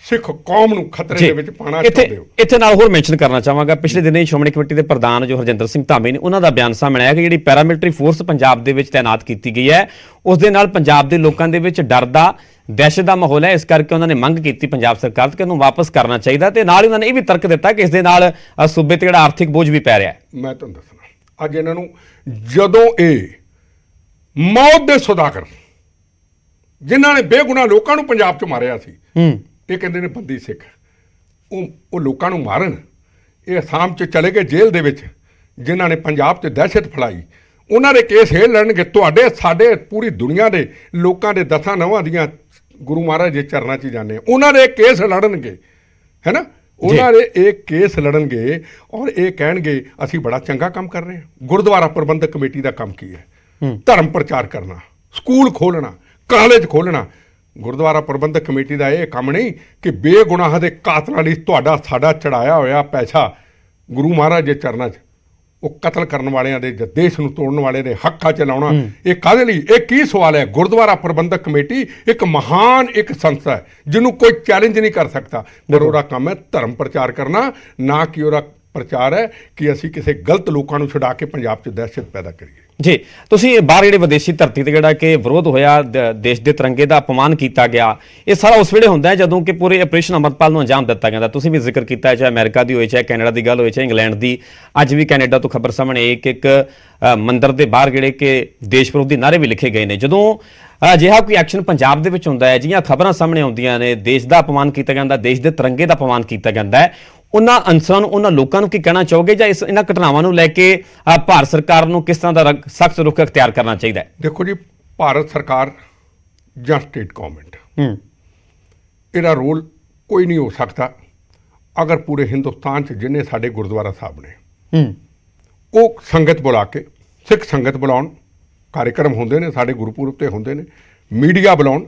ਸਿੱਖ ਕੌਮ ਨੂੰ ਖਤਰੇ ਦੇ ਵਿੱਚ ਪਾਣਾ ਚਾਹੁੰਦੇ ਹੋ ਇੱਥੇ ਨਾਲ ਹੋਰ ਮੈਂਸ਼ਨ ਕਰਨਾ ਚਾਹਾਂਗਾ ਪਿਛਲੇ ਦਿਨੇ ਸ਼੍ਰੋਮਣੀ ਕਮੇਟੀ ਦੇ ਪ੍ਰਧਾਨ ਜੋ ਹਰਜਿੰਦਰ ਸਿੰਘ ਧਾਮੀ ਨੇ ਉਹਨਾਂ ਦਾ ਬਿਆਨ ਸਾਹਮਣੇ ਆਇਆ ਕਿ ਜਿਹੜੀ ਪੈਰਾਮਿਲਟਰੀ ਫੋਰਸ ਪੰਜਾਬ ਦੇ ਵਿੱਚ ਤਾਇਨਾਤ ਕੀਤੀ ਗਈ ਹੈ ਉਸ ਦੇ ਨਾਲ ਪੰਜਾਬ ਦੇ ਲੋਕਾਂ ਦੇ ਵਿੱਚ ਡਰ ਦਾ ਦਹਿਸ਼ਤ ਦਾ ਮਾਹੌਲ ਹੈ ਇਸ ਕਰਕੇ ਉਹਨਾਂ ਨੇ ਮੰਗ ਕੀਤੀ ਪੰਜਾਬ ਸਰਕਾਰ ਤੋਂ ਕਿ ਉਹਨੂੰ ਵਾਪਸ ਕਰਨਾ ਚਾਹੀਦਾ ਤੇ ਨਾਲ ਹੀ ਉਹਨਾਂ ਨੇ ਇਹ ਵੀ ਤਰਕ ਦਿੱਤਾ ਕਿ ਇਸ ਦੇ ਨਾਲ ਸੂਬੇ ਤੇ ਜਿਹੜਾ ਆਰਥਿਕ ਬੋਝ ਵੀ ਪੈ ਰਿਹਾ ਹੈ ਮੈਂ ਤੁਹਾਨੂੰ ਦੱਸਣਾ ਅੱਜ ਇਹਨਾਂ ਨੂੰ ਜਦੋਂ ਇਹ ਮੌਤ ਦੇ ਸੌਦਾਗਰ ਜਿਨ੍ਹਾਂ ਨੇ ਬੇਗੁਨਾਹ ਲੋਕਾਂ ਨੂੰ ਪੰਜਾਬ 'ਚ ਮਾਰਿਆ ਸੀ ਹੂੰ ਇਹ ਕਹਿੰਦੇ ਨੇ ਬੰਦੀ ਸਿੱਖ ਉਹ ਉਹ ਲੋਕਾਂ ਨੂੰ ਮਾਰਨ ਇਹ ਆਸਾਮ 'ਚ ਚਲੇ ਗਏ ਜੇਲ੍ਹ ਦੇ ਵਿੱਚ ਜਿਨ੍ਹਾਂ ਨੇ ਪੰਜਾਬ 'ਚ ਦਹਿਸ਼ਤ ਫੈਲਾਈ ਉਹਨਾਂ ਦੇ ਕੇਸ ਹੇ ਲੜਨਗੇ ਤੁਹਾਡੇ ਸਾਡੇ ਪੂਰੀ ਦੁਨੀਆ ਦੇ ਲੋਕਾਂ ਦੇ ਦਸਾਂ ਨਵਾਂ ਦੀਆਂ ਗੁਰੂ ਮਹਾਰਾਜ ਦੇ ਚਰਨਾਂ 'ਚ ਜਾਣੇ ਉਹਨਾਂ ਦੇ ਕੇਸ ਲੜਨਗੇ ਹੈਨਾ ਉਹਨਾਂ ਦੇ ਇਹ ਕੇਸ ਲੜਨਗੇ ਔਰ ਇਹ ਕਹਿਣਗੇ ਅਸੀਂ ਬੜਾ ਚੰਗਾ ਕੰਮ ਕਰ ਰਹੇ ਹਾਂ ਗੁਰਦੁਆਰਾ ਪ੍ਰਬੰਧਕ ਕਮੇਟੀ ਦਾ ਕੰਮ ਕੀ ਹੈ ਧਰਮ ਪ੍ਰਚਾਰ ਕਰਨਾ ਸਕੂਲ ਖੋਲਣਾ ਕਾਲਜ ਖੋਲਣਾ ਗੁਰਦੁਆਰਾ ਪ੍ਰਬੰਧਕ ਕਮੇਟੀ ਦਾ ਇਹ ਕੰਮ ਨਹੀਂ ਕਿ ਬੇਗੁਨਾਹ ਦੇ ਕਾਤਲਾਂ ਲਈ ਤੁਹਾਡਾ ਸਾਡਾ ਚੜਾਇਆ ਹੋਇਆ ਪੈਸਾ ਗੁਰੂ ਮਹਾਰਾਜ ਦੇ ਚਰਨਾਂ 'ਚ ਉਹ ਕਤਲ ਕਰਨ ਵਾਲਿਆਂ ਦੇ ਦੇਸ਼ ਨੂੰ ਤੋੜਨ ਵਾਲੇ ਦੇ ਹੱਕਾਂ 'ਚ ਲਾਉਣਾ ਇਹ ਕਾਦੇ ਲਈ ਇਹ ਕੀ ਸਵਾਲ ਹੈ ਗੁਰਦੁਆਰਾ ਪ੍ਰਬੰਧਕ ਕਮੇਟੀ ਇੱਕ ਮਹਾਨ ਇੱਕ ਸੰਸਥਾ ਹੈ ਜਿਹਨੂੰ ਕੋਈ ਚੈਲੰਜ ਨਹੀਂ ਕਰ ਸਕਦਾ ਪਰ ਉਹਦਾ ਕੰਮ ਹੈ ਧਰਮ ਪ੍ਰਚਾਰ ਕਰਨਾ ਨਾ ਕਿ ਉਹਦਾ ਪ੍ਰਚਾਰ ਹੈ ਕਿ ਅਸੀਂ ਕਿਸੇ ਗਲਤ ਲੋਕਾਂ ਨੂੰ ਛਡਾ ਕੇ ਪੰਜਾਬ 'ਚ ਦਹਿਸ਼ਤ ਪੈਦਾ ਕਰੀਏ ਜੀ ਤੁਸੀਂ ਇਹ ਬਾਹਰ ਜਿਹੜੇ ਵਿਦੇਸ਼ੀ ਧਰਤੀ ਤੇ ਜਿਹੜਾ ਕਿ ਵਿਰੋਧ ਹੋਇਆ ਦੇਸ਼ ਦੇ ਤਿਰੰਗੇ ਦਾ ਅਪਮਾਨ ਕੀਤਾ ਗਿਆ ਇਹ ਸਾਰਾ ਉਸ ਵੇਲੇ ਹੁੰਦਾ ਹੈ ਜਦੋਂ ਕਿ ਪੂਰੇ ਆਪਰੇਸ਼ਨ ਅਮਰਪਾਲ ਨੂੰ ਅੰਜਾਮ ਦਿੱਤਾ ਗਿਆ ਤੁਸੀਂ ਵੀ ਜ਼ਿਕਰ ਕੀਤਾ ਹੈ ਚਾਹੇ ਅਮਰੀਕਾ ਦੀ ਹੋਈ ਚਾਹੇ ਕੈਨੇਡਾ ਦੀ ਗੱਲ ਹੋਈ ਚਾਹੇ ਇੰਗਲੈਂਡ ਦੀ ਅੱਜ ਵੀ ਕੈਨੇਡਾ ਤੋਂ ਖਬਰ ਸਾਹਮਣੇ ਇੱਕ ਇੱਕ ਮੰਦਰ ਦੇ ਬਾਹਰ ਜਿਹੜੇ ਕਿ ਦੇਸ਼ ਵਿਰੋਧੀ ਨਾਰੇ ਵੀ ਲਿਖੇ ਗਏ ਨੇ ਜਦੋਂ ਅਜਿਹਾ ਕੋਈ ਐਕਸ਼ਨ ਪੰਜਾਬ ਦੇ ਵਿੱਚ ਹੁੰਦਾ ਹੈ ਜੀਆਂ ਖਬਰਾਂ ਸਾਹਮਣੇ ਆਉਂਦੀਆਂ ਨੇ ਦੇਸ਼ ਦਾ ਅਪਮਾਨ ਕੀਤਾ ਜਾਂਦਾ ਦੇਸ਼ ਦੇ ਤਿਰੰਗੇ ਦਾ ਅਪਮਾਨ ਕੀਤਾ ਜਾਂਦਾ ਹੈ ਉਹਨਾਂ ਅਨਸਰਾਂ ਨੂੰ ਉਹਨਾਂ ਲੋਕਾਂ ਨੂੰ ਕੀ ਕਹਿਣਾ ਚਾਹੋਗੇ ਜਾਂ ਇਸ ਇਹਨਾਂ ਘਟਨਾਵਾਂ ਨੂੰ ਲੈ ਕੇ ਭਾਰਤ ਸਰਕਾਰ ਨੂੰ ਕਿਸ ਤਰ੍ਹਾਂ ਦਾ ਸਖਤ ਰੁਖ ਅਖਤਿਆਰ ਕਰਨਾ ਚਾਹੀਦਾ ਹੈ ਦੇਖੋ ਜੀ ਭਾਰਤ ਸਰਕਾਰ ਜਾਂ ਸਟੇਟ ਗਵਰਨਮੈਂਟ ਹੂੰ ਇਹਦਾ ਰੋਲ ਕੋਈ ਨਹੀਂ ਹੋ ਸਕਦਾ ਅਗਰ ਪੂਰੇ ਹਿੰਦੁਸਤਾਨ 'ਚ ਜਿੰਨੇ ਸਾਡੇ ਗੁਰਦੁਆਰਾ ਸਾਹਿਬ ਨੇ ਹੂੰ ਉਹ ਸੰਗਤ ਬੁਲਾ ਕੇ ਸਿੱਖ ਸੰਗਤ ਬੁਲਾਉਣ ਕਾਰਜਕ੍ਰਮ ਹੁੰਦੇ ਨੇ ਸਾਡੇ ਗੁਰਪੁਰਬ ਤੇ ਹੁੰਦੇ ਨੇ ਮੀਡੀਆ ਬੁਲਾਉਣ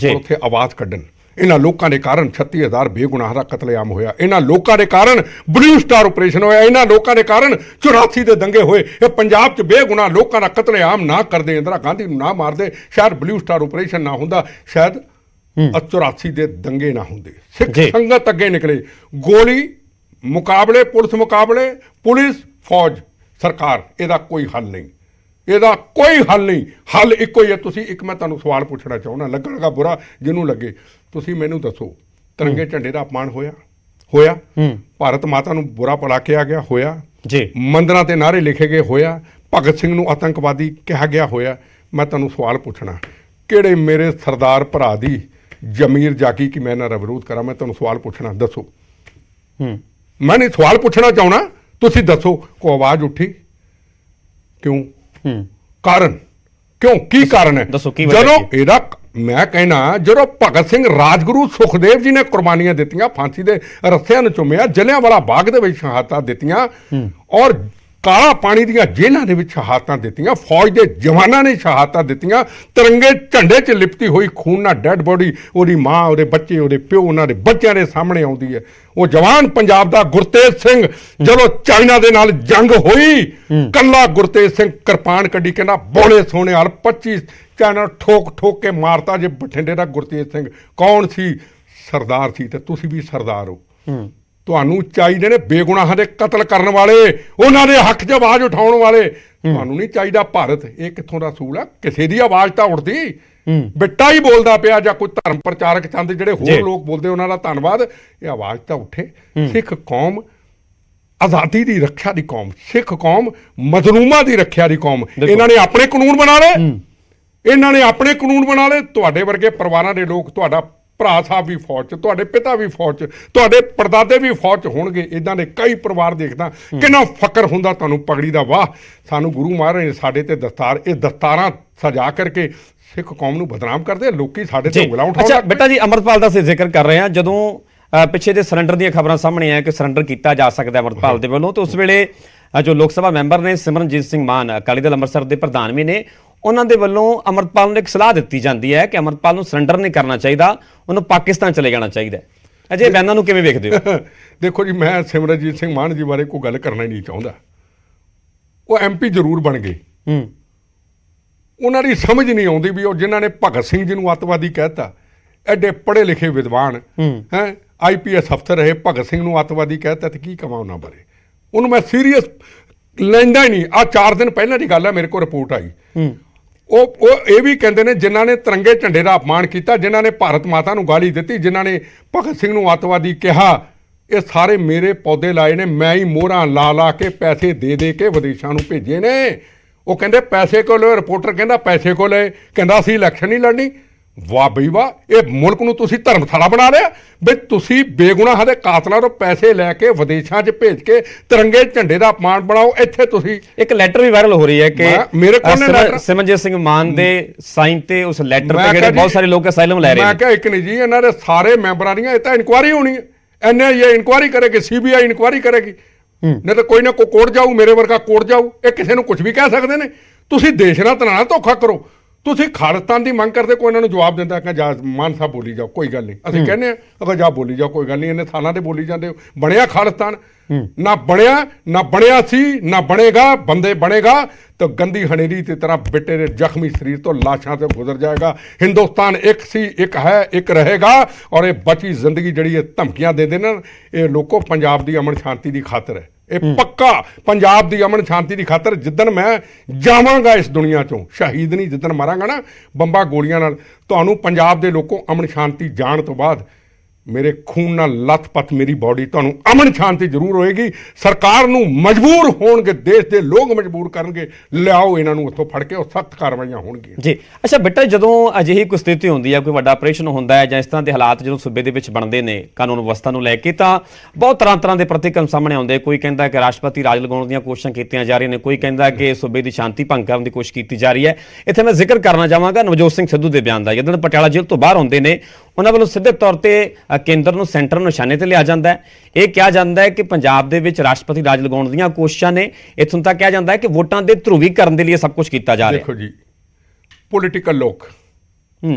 ਜੀ ਉੱਥੇ ਆਵਾਜ਼ ਕੱਢਣ ਇਹਨਾਂ ਲੋਕਾਂ ਦੇ ਕਾਰਨ 36000 ਬੇਗੁਨਾਹ ਦਾ ਕਤਲੇਆਮ ਹੋਇਆ ਇਹਨਾਂ ਲੋਕਾਂ ਦੇ ਕਾਰਨ ਬਲੂ ਸਟਾਰ ਆਪਰੇਸ਼ਨ ਹੋਇਆ ਇਹਨਾਂ ਲੋਕਾਂ ਦੇ ਕਾਰਨ 84 ਦੇ ਦੰਗੇ ਹੋਏ ਇਹ ਪੰਜਾਬ 'ਚ ਬੇਗੁਨਾਹ ਲੋਕਾਂ ਦਾ ਕਤਲੇਆਮ ਨਾ ਕਰਦੇ ਇੰਦਰਾ ਗਾਂਧੀ ਨੂੰ ਨਾ ਮਾਰਦੇ ਸ਼ਾਇਦ ਬਲੂ ਸਟਾਰ ਆਪਰੇਸ਼ਨ ਨਾ ਹੁੰਦਾ ਸ਼ਾਇਦ 84 ਦੇ ਦੰਗੇ ਨਾ ਹੁੰਦੇ ਸਿੱਖ ਸੰਗਤ ਅੱਗੇ ਨਿਕਲੇ ਗੋਲੀ ਮੁਕਾਬਲੇ ਪੁਲਿਸ ਮੁਕਾਬਲੇ ਪੁਲਿਸ ਫੌਜ ਸਰਕਾਰ ਇਹਦਾ ਕੋਈ ਹੱਲ ਨਹੀਂ ਇਹਦਾ ਕੋਈ ਹੱਲ ਨਹੀਂ ਹੱਲ ਇੱਕੋ ਹੀ ਹੈ ਤੁਸੀਂ ਇੱਕ ਮੈਂ ਤੁਹਾਨੂੰ ਸਵਾਲ ਪੁੱਛਣਾ ਚਾਹੁੰਦਾ ਲੱਗਣਗਾ ਬੁਰਾ ਜਿਹਨੂੰ ਲੱਗੇ ਤੁਸੀਂ ਮੈਨੂੰ ਦੱਸੋ ਤਿਰੰਗੇ ਝੰਡੇ ਦਾ ਅਪਮਾਨ ਹੋਇਆ ਹੋਇਆ ਭਾਰਤ ਮਾਤਾ ਨੂੰ ਬੁਰਾ ਕੇ ਆ ਗਿਆ ਹੋਇਆ ਜੀ ਮੰਦਰਾਂ ਤੇ ਨਾਰੇ ਲਿਖੇ ਗਏ ਹੋਇਆ ਭਗਤ ਸਿੰਘ ਨੂੰ ਆਤੰਕਵਾਦੀ ਕਿਹਾ ਗਿਆ ਹੋਇਆ ਮੈਂ ਤੁਹਾਨੂੰ ਸਵਾਲ ਪੁੱਛਣਾ ਕਿਹੜੇ ਮੇਰੇ ਸਰਦਾਰ ਭਰਾ ਦੀ ਜ਼ਮੀਰ ਜਾਗੀ ਕਿ ਮੈਂ ਨਾ ਰਵਿਰੋਧ ਕਰਾਂ ਮੈਂ ਤੁਹਾਨੂੰ ਸਵਾਲ ਪੁੱਛਣਾ ਦੱਸੋ ਹੂੰ ਮੈਂ ਨਹੀਂ ਸਵਾਲ ਪੁੱਛਣਾ ਚਾਹਣਾ ਤੁਸੀਂ ਦੱਸੋ ਕੋ ਆਵਾਜ਼ ਉੱਠੀ ਕਿਉਂ ਹੂੰ ਕਾਰਨ ਕਿਉਂ ਕੀ ਕਾਰਨ ਹੈ ਜਦੋਂ ਇਹਦਾ ਮੈਂ ਕਹਿਣਾ ਜਦੋਂ ਭਗਤ ਸਿੰਘ ਰਾਜਗੁਰੂ ਸੁਖਦੇਵ ਜੀ ਨੇ ਕੁਰਬਾਨੀਆਂ ਦਿੱਤੀਆਂ ਫਾਂਸੀ ਦੇ ਰੱਸਿਆਂ ਨੂੰ ਚੁੰਮਿਆ ਜਲਿਆਂ ਵਾਲਾ ਬਾਗ ਦੇ ਵਿੱਚ ਸ਼ਹਾਦਤਾਂ ਦਿੱਤੀਆਂ ਔਰ ਕਾਲਾ ਪਾਣੀ ਦੀਆਂ ਜੇਲ੍ਹਾਂ ਦੇ ਵਿੱਚ ਸ਼ਹਾਦਤਾਂ ਦਿੱਤੀਆਂ ਫੌਜ ਦੇ ਜਵਾਨਾਂ ਨੇ ਸ਼ਹਾਦਤਾਂ ਦਿੱਤੀਆਂ ਤਿਰੰਗੇ ਝੰਡੇ 'ਚ ਲਿਪਟੀ ਹੋਈ ਖੂਨ ਨਾਲ ਡੈੱਡ ਬੋਡੀ ਉਹਦੀ ਮਾਂ ਉਹਦੇ ਬੱਚੇ ਉਹਦੇ ਪਿਓ ਉਹਨਾਂ ਦੇ ਬੱਚਿਆਂ ਦੇ ਸਾਹਮਣੇ ਆਉਂਦੀ ਹੈ ਉਹ ਜਵਾਨ ਪੰਜਾਬ ਦਾ ਗੁਰਤੇਜ ਸਿੰਘ ਜਦੋਂ ਚਾਈਨਾ ਦੇ ਨਾਲ ਜੰਗ ਹੋਈ ਕੱਲਾ ਗੁਰਤੇਜ ਸਿੰਘ ਕਿਰਪਾਨ ਕੱਢੀ ਕਹਿੰਦਾ ਬੋਲੇ ਸੋਹਣੇ ਹਾਲ 25 ਚਾਈਨਾ ਠੋਕ ਠੋਕ ਕੇ ਮਾਰਤਾ ਜੇ ਬਠਿੰਡੇ ਦਾ ਗੁਰਤੇਜ ਸਿੰਘ ਕੌਣ ਸੀ ਸਰਦਾਰ ਸੀ ਤੇ ਤੁਸੀਂ ਵੀ ਸਰਦਾਰ ਹੋ ਤੁਹਾਨੂੰ ਚਾਹੀਦੇ ਨੇ ਬੇਗੁਨਾਹਾਂ ਦੇ ਕਤਲ ਕਰਨ ਵਾਲੇ ਉਹਨਾਂ ਦੇ ਹੱਕ 'ਚ ਆਵਾਜ਼ ਉਠਾਉਣ ਵਾਲੇ ਤੁਹਾਨੂੰ ਨਹੀਂ ਚਾਹੀਦਾ ਭਾਰਤ ਇਹ ਕਿੱਥੋਂ ਦਾ ਸੂਲ ਆ ਕਿਸੇ ਦੀ ਆਵਾਜ਼ ਤਾਂ ਉੱਠਦੀ ਬਿੱਟਾ ਹੀ ਬੋਲਦਾ ਪਿਆ ਜਾਂ ਕੋਈ ਧਰਮ ਪ੍ਰਚਾਰਕ ਚੰਦ ਜਿਹੜੇ ਹੋਰ ਲੋਕ ਬੋਲਦੇ ਉਹਨਾਂ ਦਾ ਧੰਨਵਾਦ ਇਹ ਆਵਾਜ਼ ਤਾਂ ਉੱਠੇ ਸਿੱਖ ਕੌਮ ਆਜ਼ਾਦੀ ਦੀ ਰੱਖਿਆ ਦੀ ਕੌਮ ਸਿੱਖ ਕੌਮ ਮਜ਼ਲੂਮਾਂ ਦੀ ਰੱਖਿਆ ਦੀ ਕੌਮ ਇਹਨਾਂ ਨੇ ਆਪਣੇ ਕਾਨੂੰਨ ਬਣਾ ਲਏ ਇਹਨਾਂ ਨੇ ਆਪਣੇ ਕਾਨੂੰਨ ਬਣਾ ਲਏ ਤੁਹਾਡੇ ਵਰਗੇ ਪਰਿਵਾਰਾਂ ਦੇ ਲੋਕ ਤੁਹਾਡਾ ਭਰਾ ਸਾਹਿਬ ਵੀ ਫੌਜ 'ਚ ਤੁਹਾਡੇ ਪਿਤਾ ਵੀ ਫੌਜ 'ਚ ਤੁਹਾਡੇ ਪਰਦਾਦੇ ਵੀ ਫੌਜ 'ਚ ਹੋਣਗੇ ਇਦਾਂ ਦੇ ਕਈ ਪਰਿਵਾਰ ਦੇਖਦਾ ਕਿੰਨਾ ਫਕਰ ਹੁੰਦਾ ਤੁਹਾਨੂੰ ਪਗੜੀ ਦਾ ਵਾਹ ਸਾਨੂੰ ਗੁਰੂ ਮਹਾਰਾਜ ਨੇ ਸਾਡੇ ਤੇ ਦਸਤਾਰ ਇਹ ਦਸਤਾਰਾਂ ਸਜਾ ਕਰਕੇ ਸਿੱਖ ਕੌਮ ਨੂੰ ਬਦਨਾਮ ਕਰਦੇ ਲੋਕੀ ਸਾਡੇ ਤੇ ਉਂਗਲਾਂ ਉਠਾਉਂਦੇ ਅੱਛਾ ਬੇਟਾ ਜੀ ਅਮਰਪਾਲ ਦਾ ਸੇ ਜ਼ਿਕਰ ਕਰ ਰਹੇ ਆ ਜਦੋਂ ਪਿੱਛੇ ਦੇ ਸਰੈਂਡਰ ਦੀਆਂ ਖਬਰਾਂ ਸਾਹਮਣੇ ਆਇਆ ਕਿ ਸਰੈਂਡਰ ਕੀਤਾ ਜਾ ਸਕਦਾ ਅਮਰਪਾਲ ਦੇ ਵੱਲੋਂ ਤੇ ਉਸ ਵੇਲੇ ਜੋ ਲੋਕ ਸਭਾ ਮੈਂਬਰ ਨੇ ਸਿਮਰਨਜੀਤ ਸਿੰਘ ਮਾਨ ਅਕਾਲੀ ਦਲ ਅੰਮ੍ਰਿਤਸਰ ਦੇ ਪ੍ਰਧਾਨ ਵੀ ਨੇ ਉਹਨਾਂ ਦੇ ਵੱਲੋਂ ਅਮਰਪਾਲ ਨੂੰ ਇੱਕ ਸਲਾਹ ਦਿੱਤੀ ਜਾਂਦੀ ਹੈ ਕਿ ਅਮਰਪਾਲ ਨੂੰ ਸਰੈਂਡਰ ਨਹੀਂ ਕਰਨਾ ਚਾਹੀਦਾ ਉਹਨੂੰ ਪਾਕਿਸਤਾਨ ਚਲੇ ਜਾਣਾ ਚਾਹੀਦਾ ਅਜੇ ਬੈਨਾਂ ਨੂੰ ਕਿਵੇਂ ਵੇਖਦੇ ਹੋ [laughs] ਦੇਖੋ ਜੀ ਮੈਂ ਸਿਮਰਜੀਤ ਸਿੰਘ ਮਾਨ ਜੀ ਬਾਰੇ ਕੋਈ ਗੱਲ ਕਰਨਾ ਹੀ ਨਹੀਂ ਚਾਹੁੰਦਾ ਉਹ ਐਮਪੀ ਜ਼ਰੂਰ ਬਣ ਗਏ ਹੂੰ ਉਹਨਾਂ ਦੀ ਸਮਝ ਨਹੀਂ ਆਉਂਦੀ ਵੀ ਉਹ ਜਿਨ੍ਹਾਂ ਨੇ ਭਗਤ ਸਿੰਘ ਜੀ ਨੂੰ ਅਤਵਾਦੀ ਕਹਿਤਾ ਐਡੇ ਪੜ੍ਹੇ ਲਿਖੇ ਵਿਦਵਾਨ ਹੈ ਆਈਪੀਐਸ ਅਫਸਰ ਰਹੇ ਭਗਤ ਸਿੰਘ ਨੂੰ ਅਤਵਾਦੀ ਕਹਿਤਾ ਤੇ ਕੀ ਕਮਾ ਉਹਨਾਂ ਬਾਰੇ ਉਹਨੂੰ ਮੈਂ ਸੀਰੀਅਸ ਲੈਂਦਾ ਨਹੀਂ ਆ 4 ਦਿਨ ਪਹਿਲਾਂ ਦੀ ਗੱਲ ਹੈ ਮੇਰੇ ਕੋਲ ਰਿਪੋਰਟ ਆਈ ਉਹ ਉਹ ਇਹ ਵੀ ਕਹਿੰਦੇ ਨੇ ਜਿਨ੍ਹਾਂ ਨੇ ਤਿਰੰਗੇ ਝੰਡੇ ਦਾ ਅਪਮਾਨ ਕੀਤਾ ਜਿਨ੍ਹਾਂ ਨੇ ਭਾਰਤ ਮਾਤਾ ਨੂੰ ਗਾਲੀ ਦਿੱਤੀ ਜਿਨ੍ਹਾਂ ਨੇ ਭਗਤ ਸਿੰਘ ਨੂੰ ਆਤਵਾਦੀ ਕਿਹਾ ਇਹ ਸਾਰੇ ਮੇਰੇ ਪੌਦੇ ਲਾਏ ਨੇ ਮੈਂ ਹੀ ਮੋਹਰਾਂ ਲਾ ਲਾ ਕੇ ਪੈਸੇ ਦੇ ਦੇ ਕੇ ਵਿਦੇਸ਼ਾਂ ਨੂੰ ਭੇਜੇ ਨੇ ਉਹ ਕਹਿੰਦੇ ਪੈਸੇ ਕੋਲ ਰਿਪੋਰਟਰ ਕਹਿੰਦਾ ਪੈਸੇ ਕੋਲ ਕਹਿੰਦਾ ਅਸੀਂ ਇਲੈਕਸ਼ਨ ਨਹੀਂ ਲੜਨੀ ਵਾਹ ਬਈ ਵਾਹ ਇਹ ਮੁਲਕ ਨੂੰ ਤੁਸੀਂ ਧਰਮਸ਼ਾਲਾ ਬਣਾ ਲਿਆ ਵੀ ਤੁਸੀਂ ਬੇਗੁਨਾਹਾਂ ਦੇ ਕਾਤਲਾਂ ਤੋਂ ਪੈਸੇ ਲੈ ਕੇ ਵਿਦੇਸ਼ਾਂ 'ਚ ਭੇਜ ਕੇ ਤਿਰੰਗੇ ਝੰਡੇ ਦਾ ਅਪਮਾਨ ਬਣਾਓ ਇੱਥੇ ਤੁਸੀਂ ਇੱਕ ਲੈਟਰ ਵੀ ਵਾਇਰਲ ਹੋ ਰਹੀ ਹੈ ਕਿ ਮੇਰੇ ਕੋਲ ਨੇ ਸਿਮਰਜੀਤ ਸਿੰਘ ਮਾਨ ਦੇ ਸਾਈਨ ਤੇ ਉਸ ਲੈਟਰ ਤੇ ਜਿਹੜੇ ਬਹੁਤ ਸਾਰੇ ਲੋਕ ਅਸਾਈਲਮ ਲੈ ਰਹੇ ਨੇ ਮੈਂ ਕਿਹਾ ਇੱਕ ਨਹੀਂ ਜੀ ਇਹਨਾਂ ਦੇ ਸਾਰੇ ਮੈਂਬਰਾਂ ਦੀਆਂ ਇਹ ਤਾਂ ਇਨਕੁਆਰੀ ਹੋਣੀ ਹੈ ਐਨਆਈਏ ਇਨਕੁਆਰੀ ਕਰੇਗੀ ਸੀਬੀਆਈ ਇਨਕੁਆਰੀ ਕਰੇਗੀ ਨਹੀਂ ਤਾਂ ਕੋਈ ਨਾ ਕੋ ਕੋਰਟ ਜਾਊ ਮੇਰੇ ਵਰਗਾ ਕੋਰਟ ਜਾਊ ਇਹ ਕਿਸੇ ਨੂੰ ਕੁਝ ਵੀ ਕਹਿ ਸਕਦੇ ਨੇ ਤੁਸੀਂ ਦੇਸ਼ ਨਾਲ ਤਨਾਣਾ ਧੋਖਾ ਕਰੋ ਤੁਸੀਂ ਖਾਲਸਤਾਨ ਦੀ ਮੰਗ ਕਰਦੇ ਕੋਈ ਇਹਨਾਂ ਨੂੰ ਜਵਾਬ ਦਿੰਦਾ ਕਿ ਜਾ ਮਾਨ ਸਾਹਿਬ ਬੋਲੀ ਜਾਓ ਕੋਈ ਗੱਲ ਨਹੀਂ ਅਸੀਂ ਕਹਿੰਦੇ ਆ ਅਗਰ ਜਾ ਬੋਲੀ ਜਾਓ ਕੋਈ ਗੱਲ ਨਹੀਂ ਇਹਨੇ ਥਾਣਾ ਤੇ ਬੋਲੀ ਜਾਂਦੇ ਬਣਿਆ ਖਾਲਸਤਾਨ ਨਾ ਬਣਿਆ ਨਾ ਬਣਿਆ ਸੀ ਨਾ ਬਣੇਗਾ ਬੰਦੇ ਬਣੇਗਾ ਤਾਂ ਗੰਦੀ ਹਨੇਰੀ ਤੇ ਤਰ੍ਹਾਂ ਬਿੱਟੇ ਦੇ ਜ਼ਖਮੀ ਸਰੀਰ ਤੋਂ ਲਾਸ਼ਾਂ ਤੇ ਗੁਜ਼ਰ ਜਾਏਗਾ ਹਿੰਦੁਸਤਾਨ ਇੱਕ ਸੀ ਇੱਕ ਹੈ ਇੱਕ ਰਹੇਗਾ ਔਰ ਇਹ ਬਚੀ ਜ਼ਿੰਦਗੀ ਜਿਹੜੀ ਇਹ ਧਮਕੀਆਂ ਦੇ ਦੇਣ ਇਹ ਲੋਕੋ ਪੰਜਾਬ ਦੀ ਅਮਨ ਸ਼ਾਂਤੀ ਦੀ ਖਾਤਰ ਹੈ ਇਹ ਪੱਕਾ ਪੰਜਾਬ ਦੀ ਅਮਨ ਸ਼ਾਂਤੀ ਦੀ ਖਾਤਰ ਜਿੱਦਣ ਮੈਂ ਜਾਵਾਂਗਾ ਇਸ ਦੁਨੀਆ ਚੋਂ ਸ਼ਹੀਦ ਨਹੀਂ ਜਿੱਦਣ ਮਰਾਂਗਾ ਨਾ ਬੰਬਾ ਗੋਲੀਆਂ ਨਾਲ ਤੁਹਾਨੂੰ ਪੰਜਾਬ ਦੇ ਲੋਕੋ ਅਮਨ ਸ਼ਾਂਤੀ ਜਾਣ ਤੋਂ ਬਾਅਦ ਮੇਰੇ ਖੂਨ ਨਾਲ ਲਤਪਤ ਮੇਰੀ ਬਾਡੀ ਤੁਹਾਨੂੰ ਅਮਨ ਸ਼ਾਂਤੀ ਜ਼ਰੂਰ ਹੋਏਗੀ ਸਰਕਾਰ ਨੂੰ ਮਜਬੂਰ ਹੋਣਗੇ ਦੇਸ਼ ਦੇ ਲੋਕ ਮਜਬੂਰ ਕਰਨਗੇ ਲਿਆਓ ਇਹਨਾਂ ਨੂੰ ਉੱਥੋਂ ਫੜ ਕੇ ਉਹ ਸਖਤ ਕਾਰਵਾਈਆਂ ਹੋਣਗੀਆਂ ਜੀ ਅੱਛਾ ਬੇਟਾ ਜਦੋਂ ਅਜਿਹੀ ਕੋਈ ਸਥਿਤੀ ਹੁੰਦੀ ਹੈ ਕੋਈ ਵੱਡਾ ਆਪਰੇਸ਼ਨ ਹੁੰਦਾ ਹੈ ਜਾਂ ਇਸ ਤਰ੍ਹਾਂ ਦੇ ਹਾਲਾਤ ਜਦੋਂ ਸੂਬੇ ਦੇ ਵਿੱਚ ਬਣਦੇ ਨੇ ਕਾਨੂੰਨ ਵਿਵਸਥਾ ਨੂੰ ਲੈ ਕੇ ਤਾਂ ਬਹੁਤ ਤਰ੍ਹਾਂ ਤਰ੍ਹਾਂ ਦੇ ਪ੍ਰਤੀਕਰਮ ਸਾਹਮਣੇ ਆਉਂਦੇ ਕੋਈ ਕਹਿੰਦਾ ਕਿ ਰਾਸ਼ਟਰਪਤੀ ਰਾਜ ਲਗਾਉਣ ਦੀਆਂ ਕੋਸ਼ਿਸ਼ਾਂ ਕੀਤੀਆਂ ਜਾ ਰਹੀਆਂ ਨੇ ਕੋਈ ਕਹਿੰਦਾ ਕਿ ਸੂਬੇ ਦੀ ਸ਼ਾਂਤੀ ਭੰਗ ਕਰਨ ਦੀ ਕੋਸ਼ਿਸ਼ ਕੀਤੀ ਜਾ ਰਹੀ ਹੈ ਇੱਥੇ ਮੈਂ ਜ਼ਿਕਰ ਕਰਨਾ ਚਾਹਾਂਗਾ ਨਵਜੋਤ ਸਿੰਘ ਸਿੱਧੂ ਦੇ ਬਿਆਨ ਦਾ ਜਦੋਂ ਪਟਿਆਲਾ ਜੇਲ੍ਹ ਤੋਂ ਬਾਹਰ ਆਉਂਦੇ ਨੇ ਉਹਨਾਂ ਵੱਲੋਂ ਸਿੱਧੇ ਤੌਰ ਤੇ ਕੇਂਦਰ ਨੂੰ ਸੈਂਟਰ ਨੂੰ ਨਿਸ਼ਾਨੇ ਤੇ ਲਿਆ ਜਾਂਦਾ ਹੈ ਇਹ ਕਿਹਾ ਜਾਂਦਾ ਹੈ ਕਿ ਪੰਜਾਬ ਦੇ ਵਿੱਚ ਰਾਸ਼ਟਰਪਤੀ ਰਾਜ ਲਗਾਉਣ ਦੀਆਂ ਕੋਸ਼ਿਸ਼ਾਂ ਨੇ ਇਥੋਂ ਤੱਕ ਕਿਹਾ ਜਾਂਦਾ ਹੈ ਕਿ ਵੋਟਾਂ ਦੇ ਧਰੂਵੀਕਰਨ ਦੇ ਲਈ ਸਭ ਕੁਝ ਕੀਤਾ ਜਾ ਰਿਹਾ ਦੇਖੋ ਜੀ ਪੋਲੀਟੀਕਲ ਲੋਕ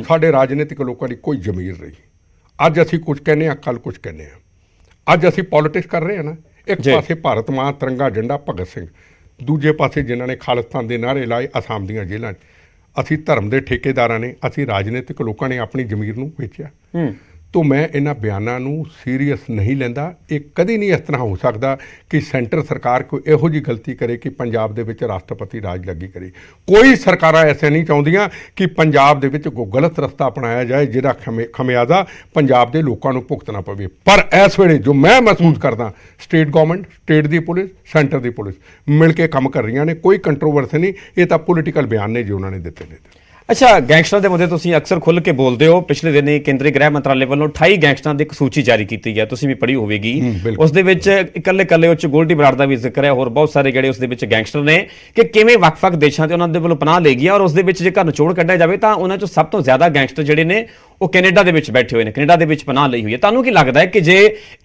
ਸਾਡੇ ਰਾਜਨੀਤਿਕ ਲੋਕਾਂ ਦੀ ਕੋਈ ਜ਼ਮੀਰ ਨਹੀਂ ਅੱਜ ਅਸੀਂ ਕੁਝ ਕਹਿੰਦੇ ਆ ਕੱਲ ਕੁਝ ਕਹਿੰਦੇ ਆ ਅੱਜ ਅਸੀਂ ਪੋਲਿਟਿਕਸ ਕਰ ਰਹੇ ਆ ਨਾ ਇੱਕ ਪਾਸੇ ਭਾਰਤ ਮਾਂ ਤਿਰੰਗਾ ਝੰਡਾ ਭਗਤ ਸਿੰਘ ਦੂਜੇ ਪਾਸੇ ਜਿਨ੍ਹਾਂ ਨੇ ਖਾਲਿਸਤਾਨ ਦੇ ਨਾਰੇ ਲਾਏ ਅਸਾਮ ਦੀਆਂ ਜੇਲ੍ਹਾਂ 'ਚ ਅਸੀਂ ਧਰਮ ਦੇ ਠੇਕੇਦਾਰਾਂ ਨੇ ਅਸੀਂ ਰਾਜਨੀਤਿਕ ਲੋਕਾਂ ਨੇ ਆਪਣੀ ਜ਼ਮੀਰ ਨੂੰ ਵੇਚਿਆ ਤੋਂ ਮੈਂ ਇਹਨਾਂ ਬਿਆਨਾਂ ਨੂੰ ਸੀਰੀਅਸ ਨਹੀਂ ਲੈਂਦਾ ਇਹ ਕਦੀ ਨਹੀਂ ਇਸ ਤਰ੍ਹਾਂ ਹੋ ਸਕਦਾ ਕਿ ਸੈਂਟਰ ਸਰਕਾਰ ਕੋਈ ਇਹੋ ਜੀ ਗਲਤੀ ਕਰੇ ਕਿ ਪੰਜਾਬ ਦੇ ਵਿੱਚ ਰਾਸ਼ਟਰਪਤੀ ਰਾਜ ਲੱਗੀ ਕਰੇ ਕੋਈ ਸਰਕਾਰਾਂ ਐਸੇ ਨਹੀਂ ਚਾਹੁੰਦੀਆਂ ਕਿ ਪੰਜਾਬ ਦੇ ਵਿੱਚ ਕੋਈ ਗਲਤ ਰਸਤਾ ਅਪਣਾਇਆ ਜਾਏ ਜਿਹੜਾ ਖਮਿਆਜ਼ਾ ਪੰਜਾਬ ਦੇ ਲੋਕਾਂ ਨੂੰ ਭੁਗਤਣਾ ਪਵੇ ਪਰ ਇਸ ਵੇਲੇ ਜੋ ਮੈਂ ਮਹਿਸੂਸ ਕਰਦਾ ਸਟੇਟ ਗਵਰਨਮੈਂਟ ਸਟੇਟ ਦੀ ਪੁਲਿਸ ਸੈਂਟਰ ਦੀ ਪੁਲਿਸ ਮਿਲ ਕੇ ਕੰਮ ਕਰ ਰਹੀਆਂ ਨੇ ਕੋਈ ਕੰਟਰੋਵਰਸੀ ਨਹੀਂ ਇਹ ਤਾਂ ਪੋਲੀਟੀਕਲ ਬਿਆਨ ਨੇ ਜੋ ਉਹਨਾਂ ਨੇ ਦਿੱਤੇ ਨੇ ਅੱਛਾ ਗੈਂਗਸਟਰਾਂ ਦੇ ਮੁੱਦੇ ਤੁਸੀਂ ਅਕਸਰ ਖੁੱਲ ਕੇ ਬੋਲਦੇ ਹੋ ਪਿਛਲੇ ਦਿਨੀ ਕੇਂਦਰੀ ਗ੍ਰਹਿ ਮੰਤਰਾਲੇ ਵੱਲੋਂ 28 ਗੈਂਗਸਟਰਾਂ ਦੀ ਇੱਕ ਸੂਚੀ ਜਾਰੀ ਕੀਤੀ ਹੈ ਤੁਸੀਂ ਵੀ ਪੜ੍ਹੀ ਹੋਵੇਗੀ ਉਸ ਦੇ ਵਿੱਚ ਇਕੱਲੇ ਇਕੱਲੇ ਉੱਚ ਗੋਲਡੀ ਬਰਾੜ ਦਾ ਵੀ ਜ਼ਿਕਰ ਹੈ ਹੋਰ ਬਹੁਤ ਸਾਰੇ ਜਿਹੜੇ ਉਸ ਦੇ ਵਿੱਚ ਗੈਂਗਸਟਰ ਨੇ ਕਿ ਕਿਵੇਂ ਵੱਖ-ਵੱਖ ਦੇਸ਼ਾਂ ਤੇ ਉਹਨਾਂ ਦੇ ਵੱਲੋਂ ਪਨਾਹ ਲਈ ਗਈ ਔਰ ਉਸ ਦੇ ਵਿੱਚ ਜੇਕਰ ਨਿਚੋੜ ਕੱਢਿਆ ਜਾਵੇ ਤਾਂ ਉਹਨਾਂ ਚੋਂ ਸਭ ਤੋਂ ਜ਼ਿਆਦਾ ਗੈਂਗਸਟਰ ਜਿਹੜੇ ਨੇ ਉਹ ਕੈਨੇਡਾ ਦੇ ਵਿੱਚ ਬੈਠੇ ਹੋਏ ਨੇ ਕੈਨੇਡਾ ਦੇ ਵਿੱਚ ਪਨਾਹ ਲਈ ਹੋਈ ਹੈ ਤੁਹਾਨੂੰ ਕੀ ਲੱਗਦਾ ਹੈ ਕਿ ਜੇ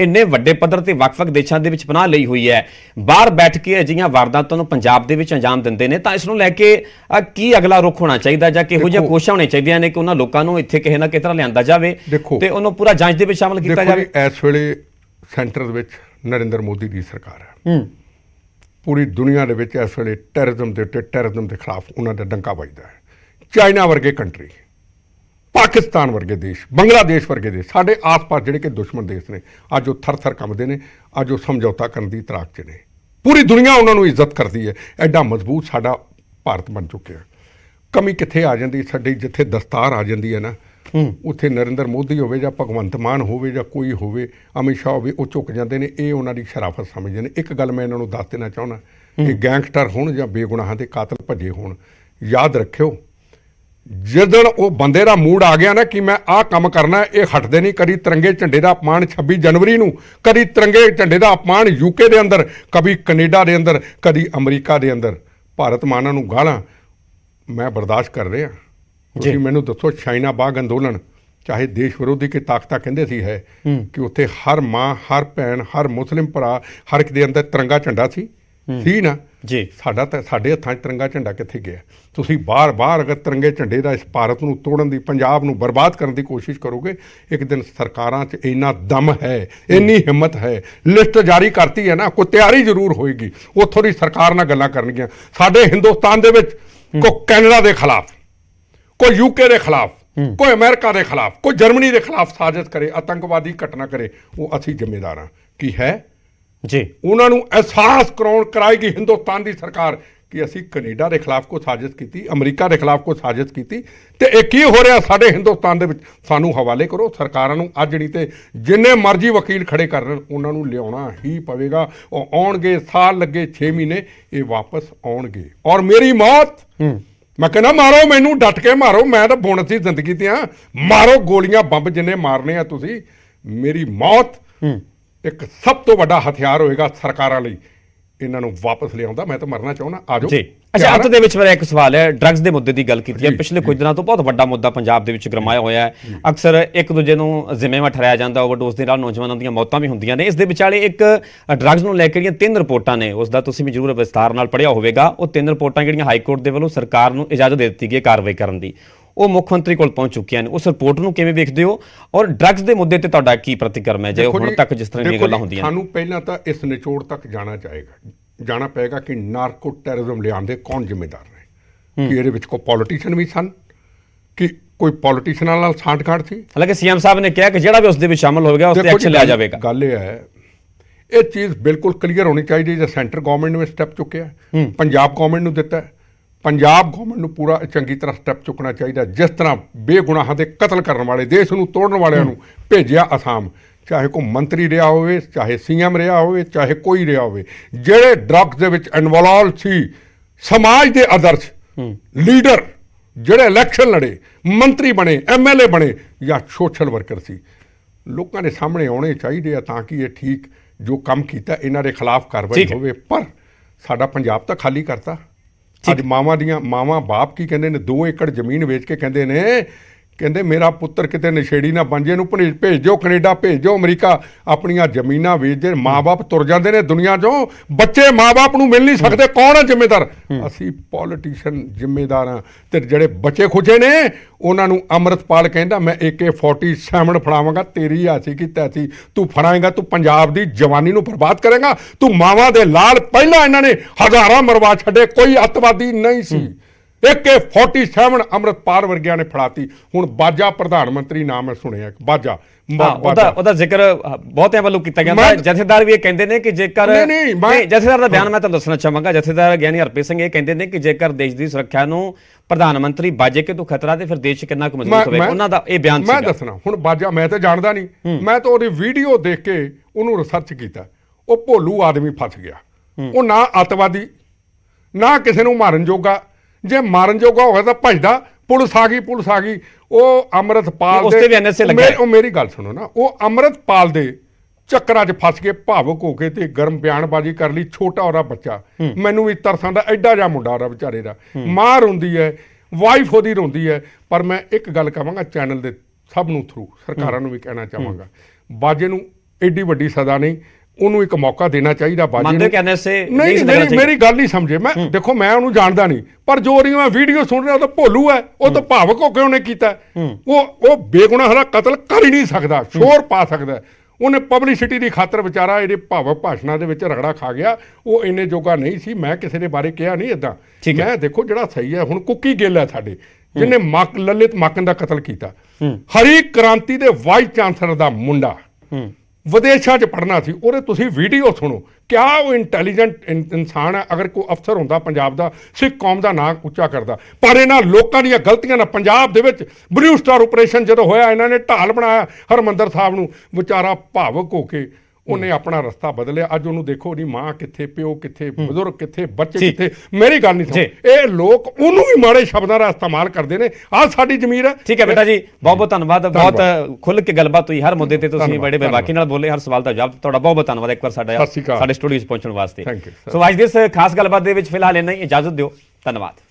ਇੰਨੇ ਵੱਡੇ ਪੱਧਰ ਤੇ ਵੱਖ-ਵੱਖ ਦੇਸ਼ਾਂ ਦੇ ਵਿੱਚ ਪਨਾਹ ਲਈ ਹੋਈ ਹੈ ਬਾਹਰ ਬੈਠ ਕੇ ਅਜਿਹੀਆਂ ਵਾਰਦਾਤਾਂ ਨੂੰ ਪੰਜਾਬ ਦੇ ਵਿੱਚ ਅੰਜਾਮ ਦਿੰਦੇ ਨੇ ਤਾਂ ਇਸ ਨੂੰ ਲੈ ਕੇ ਕੀ ਅਗਲਾ ਰੁਖ ਹੋਣਾ ਚਾਹੀਦਾ ਜਾਂ ਕਿਹੋ ਜਿਹਾ ਕੋਸ਼ਿਸ਼ਾਂ ਹੋਣੇ ਚਾਹੀਦੀਆਂ ਨੇ ਕਿ ਉਹਨਾਂ ਲੋਕਾਂ ਨੂੰ ਇੱਥੇ ਕਿਸੇ ਨਾ ਕਿਸੇ ਤਰ੍ਹਾਂ ਲਿਆਂਦਾ ਜਾਵੇ ਤੇ ਉਹਨੂੰ ਪੂਰਾ ਜਾਂਚ ਦੇ ਵਿੱਚ ਸ਼ਾਮਲ ਕੀਤਾ ਜਾਵੇ ਦੇਖੋ ਇਸ ਵੇਲੇ ਸੈਂਟਰ ਦੇ ਵਿੱਚ ਨਰਿੰਦਰ ਮੋਦੀ ਦੀ ਸਰਕਾਰ ਹੈ ਪੂਰੀ ਦੁਨੀਆ ਦੇ ਵਿੱਚ ਇਸ ਵੇਲੇ ਟੈਰਰਿਜ਼ਮ ਦੇ ਉੱਤੇ ਟੈਰਰਿਜ਼ਮ ਦੇ ਖਿਲਾਫ ਉਹਨਾਂ ਦਾ ਡੰਕਾ ਵੱਜਦਾ ਹੈ ਚਾਈਨਾ ਵਰਗੇ ਕੰਟਰੀ ਪਾਕਿਸਤਾਨ ਵਰਗੇ ਦੇਸ਼ ਬੰਗਲਾਦੇਸ਼ ਵਰਗੇ ਦੇਸ਼ ਸਾਡੇ ਆਸ-ਪਾਸ ਜਿਹੜੇ ਕਿ ਦੁਸ਼ਮਣ ਦੇਸ਼ ਨੇ ਅੱਜ ਉਹ ਥਰ-ਥਰ ਕੰਬਦੇ ਨੇ ਅੱਜ ਉਹ ਸਮਝੌਤਾ ਕਰਨ ਦੀ ਤਰਾਕ 'ਚ ਨੇ ਪੂਰੀ ਦੁਨੀਆ ਉਹਨਾਂ ਨੂੰ ਇੱਜ਼ਤ ਕਰਦੀ ਹੈ ਐਡਾ ਮਜ਼ਬੂਤ ਸਾਡਾ ਭਾਰਤ ਬਣ ਚੁੱਕਿਆ ਕਮੀ ਕਿੱਥੇ ਆ ਜਾਂਦੀ ਸਾਡੀ ਜਿੱਥੇ ਦਸਤਾਰ ਆ ਜਾਂਦੀ ਹੈ ਨਾ ਉੱਥੇ ਨਰਿੰਦਰ ਮੋਦੀ ਹੋਵੇ ਜਾਂ ਭਗਵੰਤ ਮਾਨ ਹੋਵੇ ਜਾਂ ਕੋਈ ਹੋਵੇ ਅਮਿਤ ਸ਼ਾਹ ਹੋਵੇ ਉਹ ਝੁੱਕ ਜਾਂਦੇ ਨੇ ਇਹ ਉਹਨਾਂ ਦੀ ਸ਼ਰਾਫਤ ਸਮਝਦੇ ਨੇ ਇੱਕ ਗੱਲ ਮੈਂ ਇਹਨਾਂ ਨੂੰ ਦੱਸ ਦੇਣਾ ਚਾਹੁੰਦਾ ਕਿ ਗੈਂਗਸਟਰ ਹੋਣ ਜਾਂ ਬੇਗੁਨਾਹਾਂ ਦੇ ਕਾਤਲ ਭੱਜੇ ਹੋਣ ਯਾਦ ਰੱਖਿਓ ਜਦੋਂ ਉਹ ਬੰਦੇ ਦਾ ਮੂਡ ਆ ਗਿਆ ਨਾ ਕਿ ਮੈਂ ਆਹ ਕੰਮ ਕਰਨਾ ਇਹ ਹਟਦੇ ਨਹੀਂ ਕਰੀ ਤਿਰੰਗੇ ਝੰਡੇ ਦਾ ਅਪਮਾਨ 26 ਜਨਵਰੀ ਨੂੰ ਕਰੀ ਤਿਰੰਗੇ ਝੰਡੇ ਦਾ ਅਪਮਾਨ ਯੂਕੇ ਦੇ ਅੰਦਰ ਕਦੀ ਕੈਨੇਡਾ ਦੇ ਅੰਦਰ ਕਦੀ ਅਮਰੀਕਾ ਦੇ ਅੰਦਰ ਭਾਰਤ ਮਾਨਾਂ ਨੂੰ ਗਾਲਾਂ ਮੈਂ ਬਰਦਾਸ਼ਤ ਕਰ ਰਿਹਾ ਤੁਸੀਂ ਮੈਨੂੰ ਦੱਸੋ ਚਾਈਨਾ ਬਾਗ ਅੰਦੋਲਨ ਚਾਹੇ ਦੇਸ਼ ਵਿਰੋਧੀ ਕੀ ਤਾਕਤਾਂ ਕਹਿੰਦੇ ਸੀ ਹੈ ਕਿ ਉੱਥੇ ਹਰ ਮਾਂ ਹਰ ਭੈਣ ਹਰ ਮੁਸਲਿਮ ਭਰਾ ਹਰ ਇੱਕ ਦੇ ਅੰਦਰ ਤਿਰੰਗਾ ਝੰਡਾ ਸੀ ਸੀ ਨਾ ਜੀ ਸਾਡਾ ਤਾਂ ਸਾਡੇ ਹੱਥਾਂ 'ਚ ਤਿਰੰਗਾ ਝੰਡਾ ਕਿੱਥੇ ਗਿਆ ਤੁਸੀਂ ਬਾਰ-ਬਾਰ ਅਗਰ ਤਿਰੰਗੇ ਝੰਡੇ ਦਾ ਇਸ ਭਾਰਤ ਨੂੰ ਤੋੜਨ ਦੀ ਪੰਜਾਬ ਨੂੰ ਬਰਬਾਦ ਕਰਨ ਦੀ ਕੋਸ਼ਿਸ਼ ਕਰੋਗੇ ਇੱਕ ਦਿਨ ਸਰਕਾਰਾਂ 'ਚ ਇੰਨਾ ਦਮ ਹੈ ਇੰਨੀ ਹਿੰਮਤ ਹੈ ਲਿਸਟ ਜਾਰੀ ਕਰਤੀ ਹੈ ਨਾ ਕੋਈ ਤਿਆਰੀ ਜ਼ਰੂਰ ਹੋਏਗੀ ਉੱਥੋਂ ਦੀ ਸਰਕਾਰ ਨਾਲ ਗੱਲਾਂ ਕਰਨਗੀਆਂ ਸਾਡੇ ਹਿੰਦੁਸਤਾਨ ਦੇ ਵਿੱਚ ਕੋਈ ਕੈਨੇਡਾ ਦੇ ਖਿਲਾਫ ਕੋਈ ਯੂਕੇ ਦੇ ਖਿਲਾਫ ਕੋਈ ਅਮਰੀਕਾ ਦੇ ਖਿਲਾਫ ਕੋਈ ਜਰਮਨੀ ਦੇ ਖਿਲਾਫ ਸਾਜ਼ਿਸ਼ ਕਰੇ ਆਤੰਕਵਾਦੀ ਘਟਨਾ ਕਰੇ ਉਹ ਅਸੀਂ ਜ਼ਿੰਮੇਦਾਰ ਹਾਂ ਕੀ ਹੈ ਜੀ ਉਹਨਾਂ ਨੂੰ ਅਹਿਸਾਸ ਕਰਾਉਣ ਕਰਾਏਗੀ ਹਿੰਦੁਸਤਾਨ ਦੀ ਸਰਕਾਰ ਕਿ ਅਸੀਂ ਕੈਨੇਡਾ ਦੇ ਖਿਲਾਫ ਕੋ ਸਾਜ਼ਿਸ਼ ਕੀਤੀ ਅਮਰੀਕਾ ਦੇ ਖਿਲਾਫ ਕੋ ਸਾਜ਼ਿਸ਼ ਕੀਤੀ ਤੇ ਇਹ ਕੀ ਹੋ ਰਿਹਾ ਸਾਡੇ ਹਿੰਦੁਸਤਾਨ ਦੇ ਵਿੱਚ ਸਾਨੂੰ ਹਵਾਲੇ ਕਰੋ ਸਰਕਾਰਾਂ ਨੂੰ ਅੱਜ ਨਹੀਂ ਤੇ ਜਿੰਨੇ ਮਰਜ਼ੀ ਵਕੀਲ ਖੜੇ ਕਰਨ ਉਹਨਾਂ ਨੂੰ ਲਿਆਉਣਾ ਹੀ ਪਵੇਗਾ ਉਹ ਆਉਣਗੇ ਸਾਲ ਲੱਗੇ 6 ਮਹੀਨੇ ਇਹ ਵਾਪਸ ਆਉਣਗੇ ਔਰ ਮੇਰੀ ਮੌਤ ਮੈਂ ਕਹਿੰਦਾ ਮਾਰੋ ਮੈਨੂੰ ਡਟ ਕੇ ਮਾਰੋ ਮੈਂ ਤਾਂ ਬੁਣਤੀ ਜ਼ਿੰਦਗੀ ਤੇ ਆ ਮਾਰੋ ਗੋਲੀਆਂ ਬੰਬ ਜਿੰਨੇ ਮਾਰਨੇ ਆ ਤੁਸੀਂ ਮੇਰੀ ਮੌਤ ਇੱਕ ਸਭ ਤੋਂ ਵੱਡਾ ਹਥਿਆਰ ਹੋਏਗਾ ਸਰਕਾਰਾਂ ਲਈ ਇਹਨਾਂ ਨੂੰ ਵਾਪਸ ਲਿਆਉਂਦਾ ਮੈਂ ਤਾਂ ਮਰਨਾ ਚਾਹੁੰਦਾ ਆਜੋ ਜੀ ਅੱਛਾ ਅੱਜ ਦੇ ਵਿੱਚ ਮੇਰਾ ਇੱਕ ਸਵਾਲ ਹੈ ਡਰੱਗਸ ਦੇ ਮੁੱਦੇ ਦੀ ਗੱਲ ਕੀਤੀ ਹੈ ਪਿਛਲੇ ਕੁਝ ਦਿਨਾਂ ਤੋਂ ਬਹੁਤ ਵੱਡਾ ਮੁੱਦਾ ਪੰਜਾਬ ਦੇ ਵਿੱਚ ਗਰਮਾਇਆ ਹੋਇਆ ਹੈ ਅਕਸਰ ਇੱਕ ਦੂਜੇ ਨੂੰ ਜ਼ਿੰਮੇਵਾਰ ਠਹਿਰਾਇਆ ਜਾਂਦਾ ਓਵਰਡੋਸ ਦੇ ਨਾਲ ਨੌਜਵਾਨਾਂ ਦੀਆਂ ਮੌਤਾਂ ਵੀ ਹੁੰਦੀਆਂ ਨੇ ਇਸ ਦੇ ਵਿਚਾਲੇ ਇੱਕ ਡਰੱਗਸ ਨੂੰ ਲੈ ਕੇ ਜਿਹੜੀਆਂ ਤਿੰਨ ਰਿਪੋਰਟਾਂ ਨੇ ਉਸ ਦਾ ਤੁਸੀਂ ਵੀ ਜ਼ਰੂਰ ਵਿਸਤਾਰ ਨਾਲ ਪੜਿਆ ਹੋਵੇਗਾ ਉਹ ਤਿੰਨ ਰਿਪੋਰਟਾਂ ਜਿਹੜੀਆਂ ਹਾਈ ਕੋਰਟ ਦੇ ਵੱਲੋਂ ਸਰਕਾਰ ਨੂੰ ਇਜਾਜ਼ਤ ਦੇ ਦਿੱਤੀ ਗਈ ਕਾਰਵਾਈ ਕਰਨ ਦੀ ਉਹ ਮੁੱਖ ਮੰਤਰੀ ਕੋਲ ਪਹੁੰਚ ਚੁੱਕੀਆਂ ਨੇ ਉਸ ਰਿਪੋਰਟ ਨੂੰ ਕਿਵੇਂ ਵੇਖਦੇ ਹੋ ਔਰ ਡਰੱਗਸ ਦੇ ਮੁੱਦੇ ਤੇ ਤੁਹਾਡਾ ਕੀ ਪ੍ਰਤੀਕਰਮ ਹੈ ਜੇ ਹੁਣ ਤੱਕ ਜਿਸ ਤਰ੍ਹਾਂ ਦੀਆਂ ਗੱਲਾਂ ਹੁੰਦੀਆਂ ਨੇ ਸਾਨੂੰ ਪਹਿਲਾਂ ਤਾਂ ਇਸ ਨਿਚੋੜ ਤੱਕ ਜਾਣਾ ਚਾਹੇਗਾ ਜਾਣਾ ਪਏਗਾ ਕਿ ਨਾਰਕੋ ਟੈਰਰਿਜ਼ਮ ਲਿਆਂਦੇ ਦੇ ਕੌਣ ਜ਼ਿੰਮੇਦਾਰ ਨੇ ਕਿ ਇਹਦੇ ਵਿੱਚ ਕੋਈ ਪੋਲੀਟੀਸ਼ੀਅਨ ਵੀ ਸਨ ਕਿ ਕੋਈ ਪੋਲੀਟੀਸ਼ੀਅਨਾਂ ਨਾਲ ਸਾਂਠਗਾਂਠ ਸੀ ਹਾਲਾਂਕਿ ਸੀਐਮ ਸਾਹਿਬ ਨੇ ਕਿਹਾ ਕਿ ਜਿਹੜਾ ਵੀ ਉਸ ਦੇ ਵਿੱਚ ਸ਼ਾਮਲ ਹੋਵੇਗਾ ਉਸ ਤੇ ਐਕਸ਼ਨ ਲਿਆ ਜਾਵੇਗਾ ਗੱਲ ਇਹ ਹੈ ਇਹ ਚੀਜ਼ ਬਿਲਕੁਲ ਕਲੀਅਰ ਹੋਣੀ ਚਾਹੀਦੀ ਜੇ ਸੈਂਟਰ ਗਵਰਨਮੈਂਟ ਨੇ ਸਟੈਪ ਚੁੱਕਿਆ ਪੰਜਾਬ ਗਵਰਨਮੈਂਟ ਨੂੰ ਦਿੱਤਾ ਹੈ ਪੰਜਾਬ ਗਵਰਨਮੈਂਟ ਨੂੰ ਪੂਰਾ ਚੰਗੀ ਤਰ੍ਹਾਂ ਸਟੈਪ ਚੁੱਕਣਾ ਚਾਹੀਦਾ ਜਿਸ ਤਰ੍ਹਾਂ ਬੇਗੁਨਾਹਾਂ ਦੇ ਕਤਲ ਕਰਨ ਵਾਲੇ ਦੇਸ਼ ਨੂੰ ਤੋੜਨ ਵਾਲਿਆਂ ਨੂੰ ਭੇਜਿਆ ਅਸਾਮ ਚਾਹੇ ਕੋ ਮੰਤਰੀ ਰਿਹਾ ਹੋਵੇ ਚਾਹੇ ਸੀਐਮ ਰਿਹਾ ਹੋਵੇ ਚਾਹੇ ਕੋਈ ਰਿਹਾ ਹੋਵੇ ਜਿਹੜੇ ਡਰੱਗਸ ਦੇ ਵਿੱਚ ਇਨਵੋਲਵ ਸੀ ਸਮਾਜ ਦੇ ਆਦਰਸ਼ ਲੀਡਰ ਜਿਹੜੇ ਇਲੈਕਸ਼ਨ ਲੜੇ ਮੰਤਰੀ ਬਣੇ ਐਮਐਲਏ ਬਣੇ ਜਾਂ ਸੋਸ਼ਲ ਵਰਕਰ ਸੀ ਲੋਕਾਂ ਦੇ ਸਾਹਮਣੇ ਆਉਣੇ ਚਾਹੀਦੇ ਆ ਤਾਂ ਕਿ ਇਹ ਠੀਕ ਜੋ ਕੰਮ ਕੀਤਾ ਇਹਨਾਂ ਦੇ ਖਿਲਾਫ ਕਾਰਵਾਈ ਹੋਵੇ ਪਰ ਸਾਡਾ ਪੰਜਾਬ ਤਾਂ ਖਾਲੀ ਕਰਤਾ ਅੱਜ ਮਾਵਾਂ ਦੀਆਂ ਮਾਵਾਂ ਬਾਪ ਕੀ ਕਹਿੰਦੇ ਨੇ 2 ਏਕੜ ਜ਼ਮੀਨ ਵੇਚ ਕੇ ਕਹਿੰਦੇ ਨੇ ਕਹਿੰਦੇ ਮੇਰਾ ਪੁੱਤਰ ਕਿਤੇ ਨਸ਼ੇੜੀ ਨਾ ਬਣ ਜੇ ਇਹਨੂੰ ਭੇਜ ਦਿਓ ਕੈਨੇਡਾ ਭੇਜ ਦਿਓ ਅਮਰੀਕਾ ਆਪਣੀਆਂ ਜ਼ਮੀਨਾਂ ਵੇਚ ਦੇ ਮਾਪੇ ਤੁਰ ਜਾਂਦੇ ਨੇ ਦੁਨੀਆ 'ਚੋਂ ਬੱਚੇ ਮਾਪੇ ਨੂੰ ਮਿਲ ਨਹੀਂ ਸਕਦੇ ਕੌਣ ਹੈ ਜ਼ਿੰਮੇਦਾਰ ਅਸੀਂ ਪੋਲੀਟੀਸ਼ੀਅਨ ਜ਼ਿੰਮੇਦਾਰ ਆ ਤੇ ਜਿਹੜੇ ਬੱਚੇ ਖੁਜੇ ਨੇ ਉਹਨਾਂ ਨੂੰ ਅਮਰਤਪਾਲ ਕਹਿੰਦਾ ਮੈਂ AK47 ਫੜਾਵਾਂਗਾ ਤੇਰੀ ਆਸੀ ਕੀ ਤੈਸੀ ਤੂੰ ਫੜਾਏਗਾ ਤੂੰ ਪੰਜਾਬ ਦੀ ਜਵਾਨੀ ਨੂੰ ਬਰਬਾਦ ਕਰੇਗਾ ਤੂੰ ਮਾਵਾ ਦੇ ਲਾਲ ਪਹਿਲਾਂ ਇਹਨਾਂ ਨੇ ਹਜ਼ਾਰਾਂ ਮਰਵਾ ਛੱਡੇ ਕੋਈ ਅਤਵਾਦੀ ਨਹੀਂ ਸੀ AK47 ਅਮਰਤਪਾਲ ਵਰਗਿਆਂ ਨੇ ਫੜਾਤੀ ਹੁਣ ਬਾਜਾ ਪ੍ਰਧਾਨ ਮੰਤਰੀ ਨਾਮ ਮੈਂ ਸੁਣਿਆ ਬਾਜਾ ਉਹਦਾ ਉਹਦਾ ਜ਼ਿਕਰ ਬਹੁਤਿਆਂ ਵੱਲੋਂ ਕੀਤਾ ਗਿਆ ਜਥੇਦਾਰ ਵੀ ਇਹ ਕਹਿੰਦੇ ਨੇ ਕਿ ਜੇਕਰ ਨਹੀਂ ਜਥੇਦਾਰ ਦਾ ਬਿਆਨ ਮੈਂ ਤੁਹਾਨੂੰ ਦੱਸਣਾ ਚਾਹਾਂਗਾ ਜਥੇਦਾਰ ਗਿਆਨੀ ਹਰਪ੍ਰੀਤ ਸਿੰਘ ਇਹ ਕਹਿੰਦੇ ਨੇ ਕਿ ਜੇਕਰ ਦੇਸ਼ ਦੀ ਸੁਰੱਖਿਆ ਨੂੰ ਪ੍ਰਧਾਨ ਮੰਤਰੀ ਬਾਜੇ ਕੇ ਤੋਂ ਖਤਰਾ ਤੇ ਫਿਰ ਦੇਸ਼ ਕਿੰਨਾ ਕੁ ਮਜ਼ਬੂਤ ਹੋਵੇ ਉਹਨਾਂ ਦਾ ਇਹ ਬਿਆਨ ਸੀ ਮੈਂ ਦੱਸਣਾ ਹੁਣ ਬਾਜਾ ਮੈਂ ਤਾਂ ਜਾਣਦਾ ਨਹੀਂ ਮੈਂ ਤਾਂ ਉਹਦੀ ਵੀਡੀਓ ਦੇਖ ਕੇ ਉਹਨੂੰ ਰਿਸਰਚ ਕੀਤਾ ਉਹ ਭੋਲੂ ਆਦਮੀ ਫਸ ਗਿਆ ਉਹ ਨਾ ਅਤਵਾਦੀ ਨਾ ਕਿਸੇ ਨੂੰ ਮਾਰਨ ਜੋਗਾ ਜੇ ਮਾਰਨ ਜੋਗਾ ਹੋਇਆ ਤਾਂ ਭਜਦਾ ਪੁਲਿਸ ਆ ਗਈ ਪੁਲਿਸ ਆ ਗਈ ਉਹ ਅਮਰਤਪਾਲ ਦੇ ਉਸਤੇ ਵੀ ਐਨਐਸਏ ਲੱਗਿਆ ਉਹ ਮੇਰੀ ਗੱਲ ਸੁਣੋ ਨਾ ਉਹ ਅਮਰਤਪਾਲ ਦੇ ਚੱਕਰਾਂ 'ਚ ਫਸ ਕੇ ਭਾਵਕ ਹੋ ਕੇ ਤੇ ਗਰਮ ਬਿਆਨਬਾਜ਼ੀ ਕਰ ਲਈ ਛੋਟਾ ਔਰਾ ਬੱਚਾ ਮੈਨੂੰ ਵੀ ਤਰਸਾਂ ਦਾ ਐਡਾ ਜਿਹਾ ਮੁੰਡਾ ਔਰਾ ਵਿਚਾਰੇ ਦਾ ਮਾਂ ਰੋਂਦੀ ਹੈ ਵਾਈਫ ਉਹਦੀ ਰੋਂਦੀ ਹੈ ਪਰ ਮੈਂ ਇੱਕ ਗੱਲ ਕਹਾਂਗਾ ਚੈਨਲ ਦੇ ਸਭ ਨੂੰ ਥਰੂ ਸਰਕਾਰਾਂ ਨੂੰ ਵੀ ਕਹਿਣਾ ਚਾਹਾਂਗਾ ਬਾਜੇ ਨੂੰ ਐਡੀ ਵੱਡੀ ਸਜ਼ਾ ਨਹੀਂ ਉਹਨੂੰ ਇੱਕ ਮੌਕਾ ਦੇਣਾ ਚਾਹੀਦਾ ਬਾਜੀ ਨੂੰ ਮੰਨਦੇ ਕਹਿੰਦੇ ਸੇ ਨਹੀਂ ਮੇਰੀ ਮੇਰੀ ਗੱਲ ਨਹੀਂ ਸਮਝੇ ਮੈਂ ਦੇਖੋ ਮੈਂ ਉਹਨੂੰ ਜਾਣਦਾ ਨਹੀਂ ਪਰ ਜੋ ਰਹੀ ਮੈਂ ਵੀਡੀਓ ਸੁਣ ਰਿਹਾ ਉਹ ਤਾਂ ਭੋਲੂ ਹੈ ਉਹ ਤਾਂ ਭਾਵਕ ਹੋ ਕੇ ਉਹਨੇ ਕੀਤਾ ਉਹ ਉਹ ਬੇਗੁਨਾਹ ਦਾ ਕਤਲ ਕਰ ਹੀ ਨਹੀਂ ਸਕਦਾ ਸ਼ੋਰ ਪਾ ਸਕਦਾ ਉਹਨੇ ਪਬਲਿਸਿਟੀ ਦੀ ਖਾਤਰ ਵਿਚਾਰਾ ਇਹਦੇ ਭਾਵਕ ਭਾਸ਼ਣਾ ਦੇ ਵਿੱਚ ਰਗੜਾ ਖਾ ਗਿਆ ਉਹ ਇੰਨੇ ਜੋਗਾ ਨਹੀਂ ਸੀ ਮੈਂ ਕਿਸੇ ਦੇ ਬਾਰੇ ਕਿਹਾ ਨਹੀਂ ਇਦਾਂ ਮੈਂ ਦੇਖੋ ਜਿਹੜਾ ਸਹੀ ਹੈ ਹੁਣ ਕੁੱਕੀ ਗਿੱਲ ਹੈ ਸਾਡੇ ਜਿਹਨੇ ਮੱਕ ਲਲਿਤ ਮੱਕਨ ਦਾ ਕਤਲ ਕੀਤਾ ਹਰੀ ਕ੍ਰਾਂਤੀ ਦੇ ਵਾਈਸ ਚਾਂਸਲਰ ਦਾ ਮੁੰਡਾ ਵਿਦੇਸ਼ਾਂ 'ਚ ਪੜਨਾ ਸੀ ਉਹਦੇ ਤੁਸੀਂ ਵੀਡੀਓ ਸੁਣੋ ਕਿਆ ਉਹ ਇੰਟੈਲੀਜੈਂਟ ਇਨਸਾਨ ਹੈ ਅਗਰ ਕੋਈ ਅਫਸਰ ਹੁੰਦਾ ਪੰਜਾਬ ਦਾ ਸਿੱਖ ਕੌਮ ਦਾ ਨਾਂ ਉੱਚਾ ਕਰਦਾ ਪਰ ਇਹਨਾਂ ਲੋਕਾਂ ਦੀਆਂ ਗਲਤੀਆਂ ਨਾਲ ਪੰਜਾਬ ਦੇ ਵਿੱਚ ਬਲੂ ਸਟਾਰ ਆਪਰੇਸ਼ਨ ਜਦੋਂ ਹੋਇਆ ਇਹਨਾਂ ਨੇ ਢਾਲ ਬਣਾਇਆ ਹਰਮੰਦਰ ਸਾਹਿਬ ਨੂੰ ਵਿਚਾਰਾ ਭਾਵਕ ਹੋ ਕੇ ਉਹਨੇ ਆਪਣਾ ਰਸਤਾ ਬਦਲਿਆ ਅੱਜ ਉਹਨੂੰ ਦੇਖੋ ਨਹੀਂ ਮਾਂ ਕਿੱਥੇ ਪਿਓ ਕਿੱਥੇ ਬਜ਼ੁਰਗ ਕਿੱਥੇ ਬੱਚੇ ਕਿੱਥੇ ਮੇਰੀ ਗੱਲ ਨਹੀਂ ਸੁਣ ਇਹ ਲੋਕ ਉਹਨੂੰ ਵੀ ਮਾੜੇ ਸ਼ਬਦਾਂ ਦਾ ਇਸਤੇਮਾਲ ਕਰਦੇ ਨੇ ਆ ਸਾਡੀ ਜ਼ਮੀਰ ਹੈ ਠੀਕ ਹੈ ਬੇਟਾ ਜੀ ਬਹੁਤ ਬਹੁਤ ਧੰਨਵਾਦ ਬਹੁਤ ਖੁੱਲ ਕੇ ਗੱਲਬਾਤ ਹੋਈ ਹਰ ਮੁੱਦੇ ਤੇ ਤੁਸੀਂ ਬੜੇ ਬੇਬਾਕੀ ਨਾਲ ਬੋਲੇ ਹਰ ਸਵਾਲ ਦਾ ਜਵਾਬ ਤੁਹਾਡਾ ਬਹੁਤ ਬਹੁਤ ਧੰਨਵਾਦ ਇੱਕ ਵਾਰ ਸਾਡਾ ਸਾਡੇ ਸਟੂਡੀਓ 'ਚ ਪਹੁੰਚਣ ਵਾਸਤੇ ਸੋ ਅੱਜ ਦੇ ਇਸ ਖਾਸ ਗੱਲਬਾਤ ਦੇ ਵਿੱਚ ਫਿਲਹਾਲ ਇੰਨਾ ਹੀ ਇਜਾਜ਼ਤ ਦਿਓ ਧੰਨਵਾਦ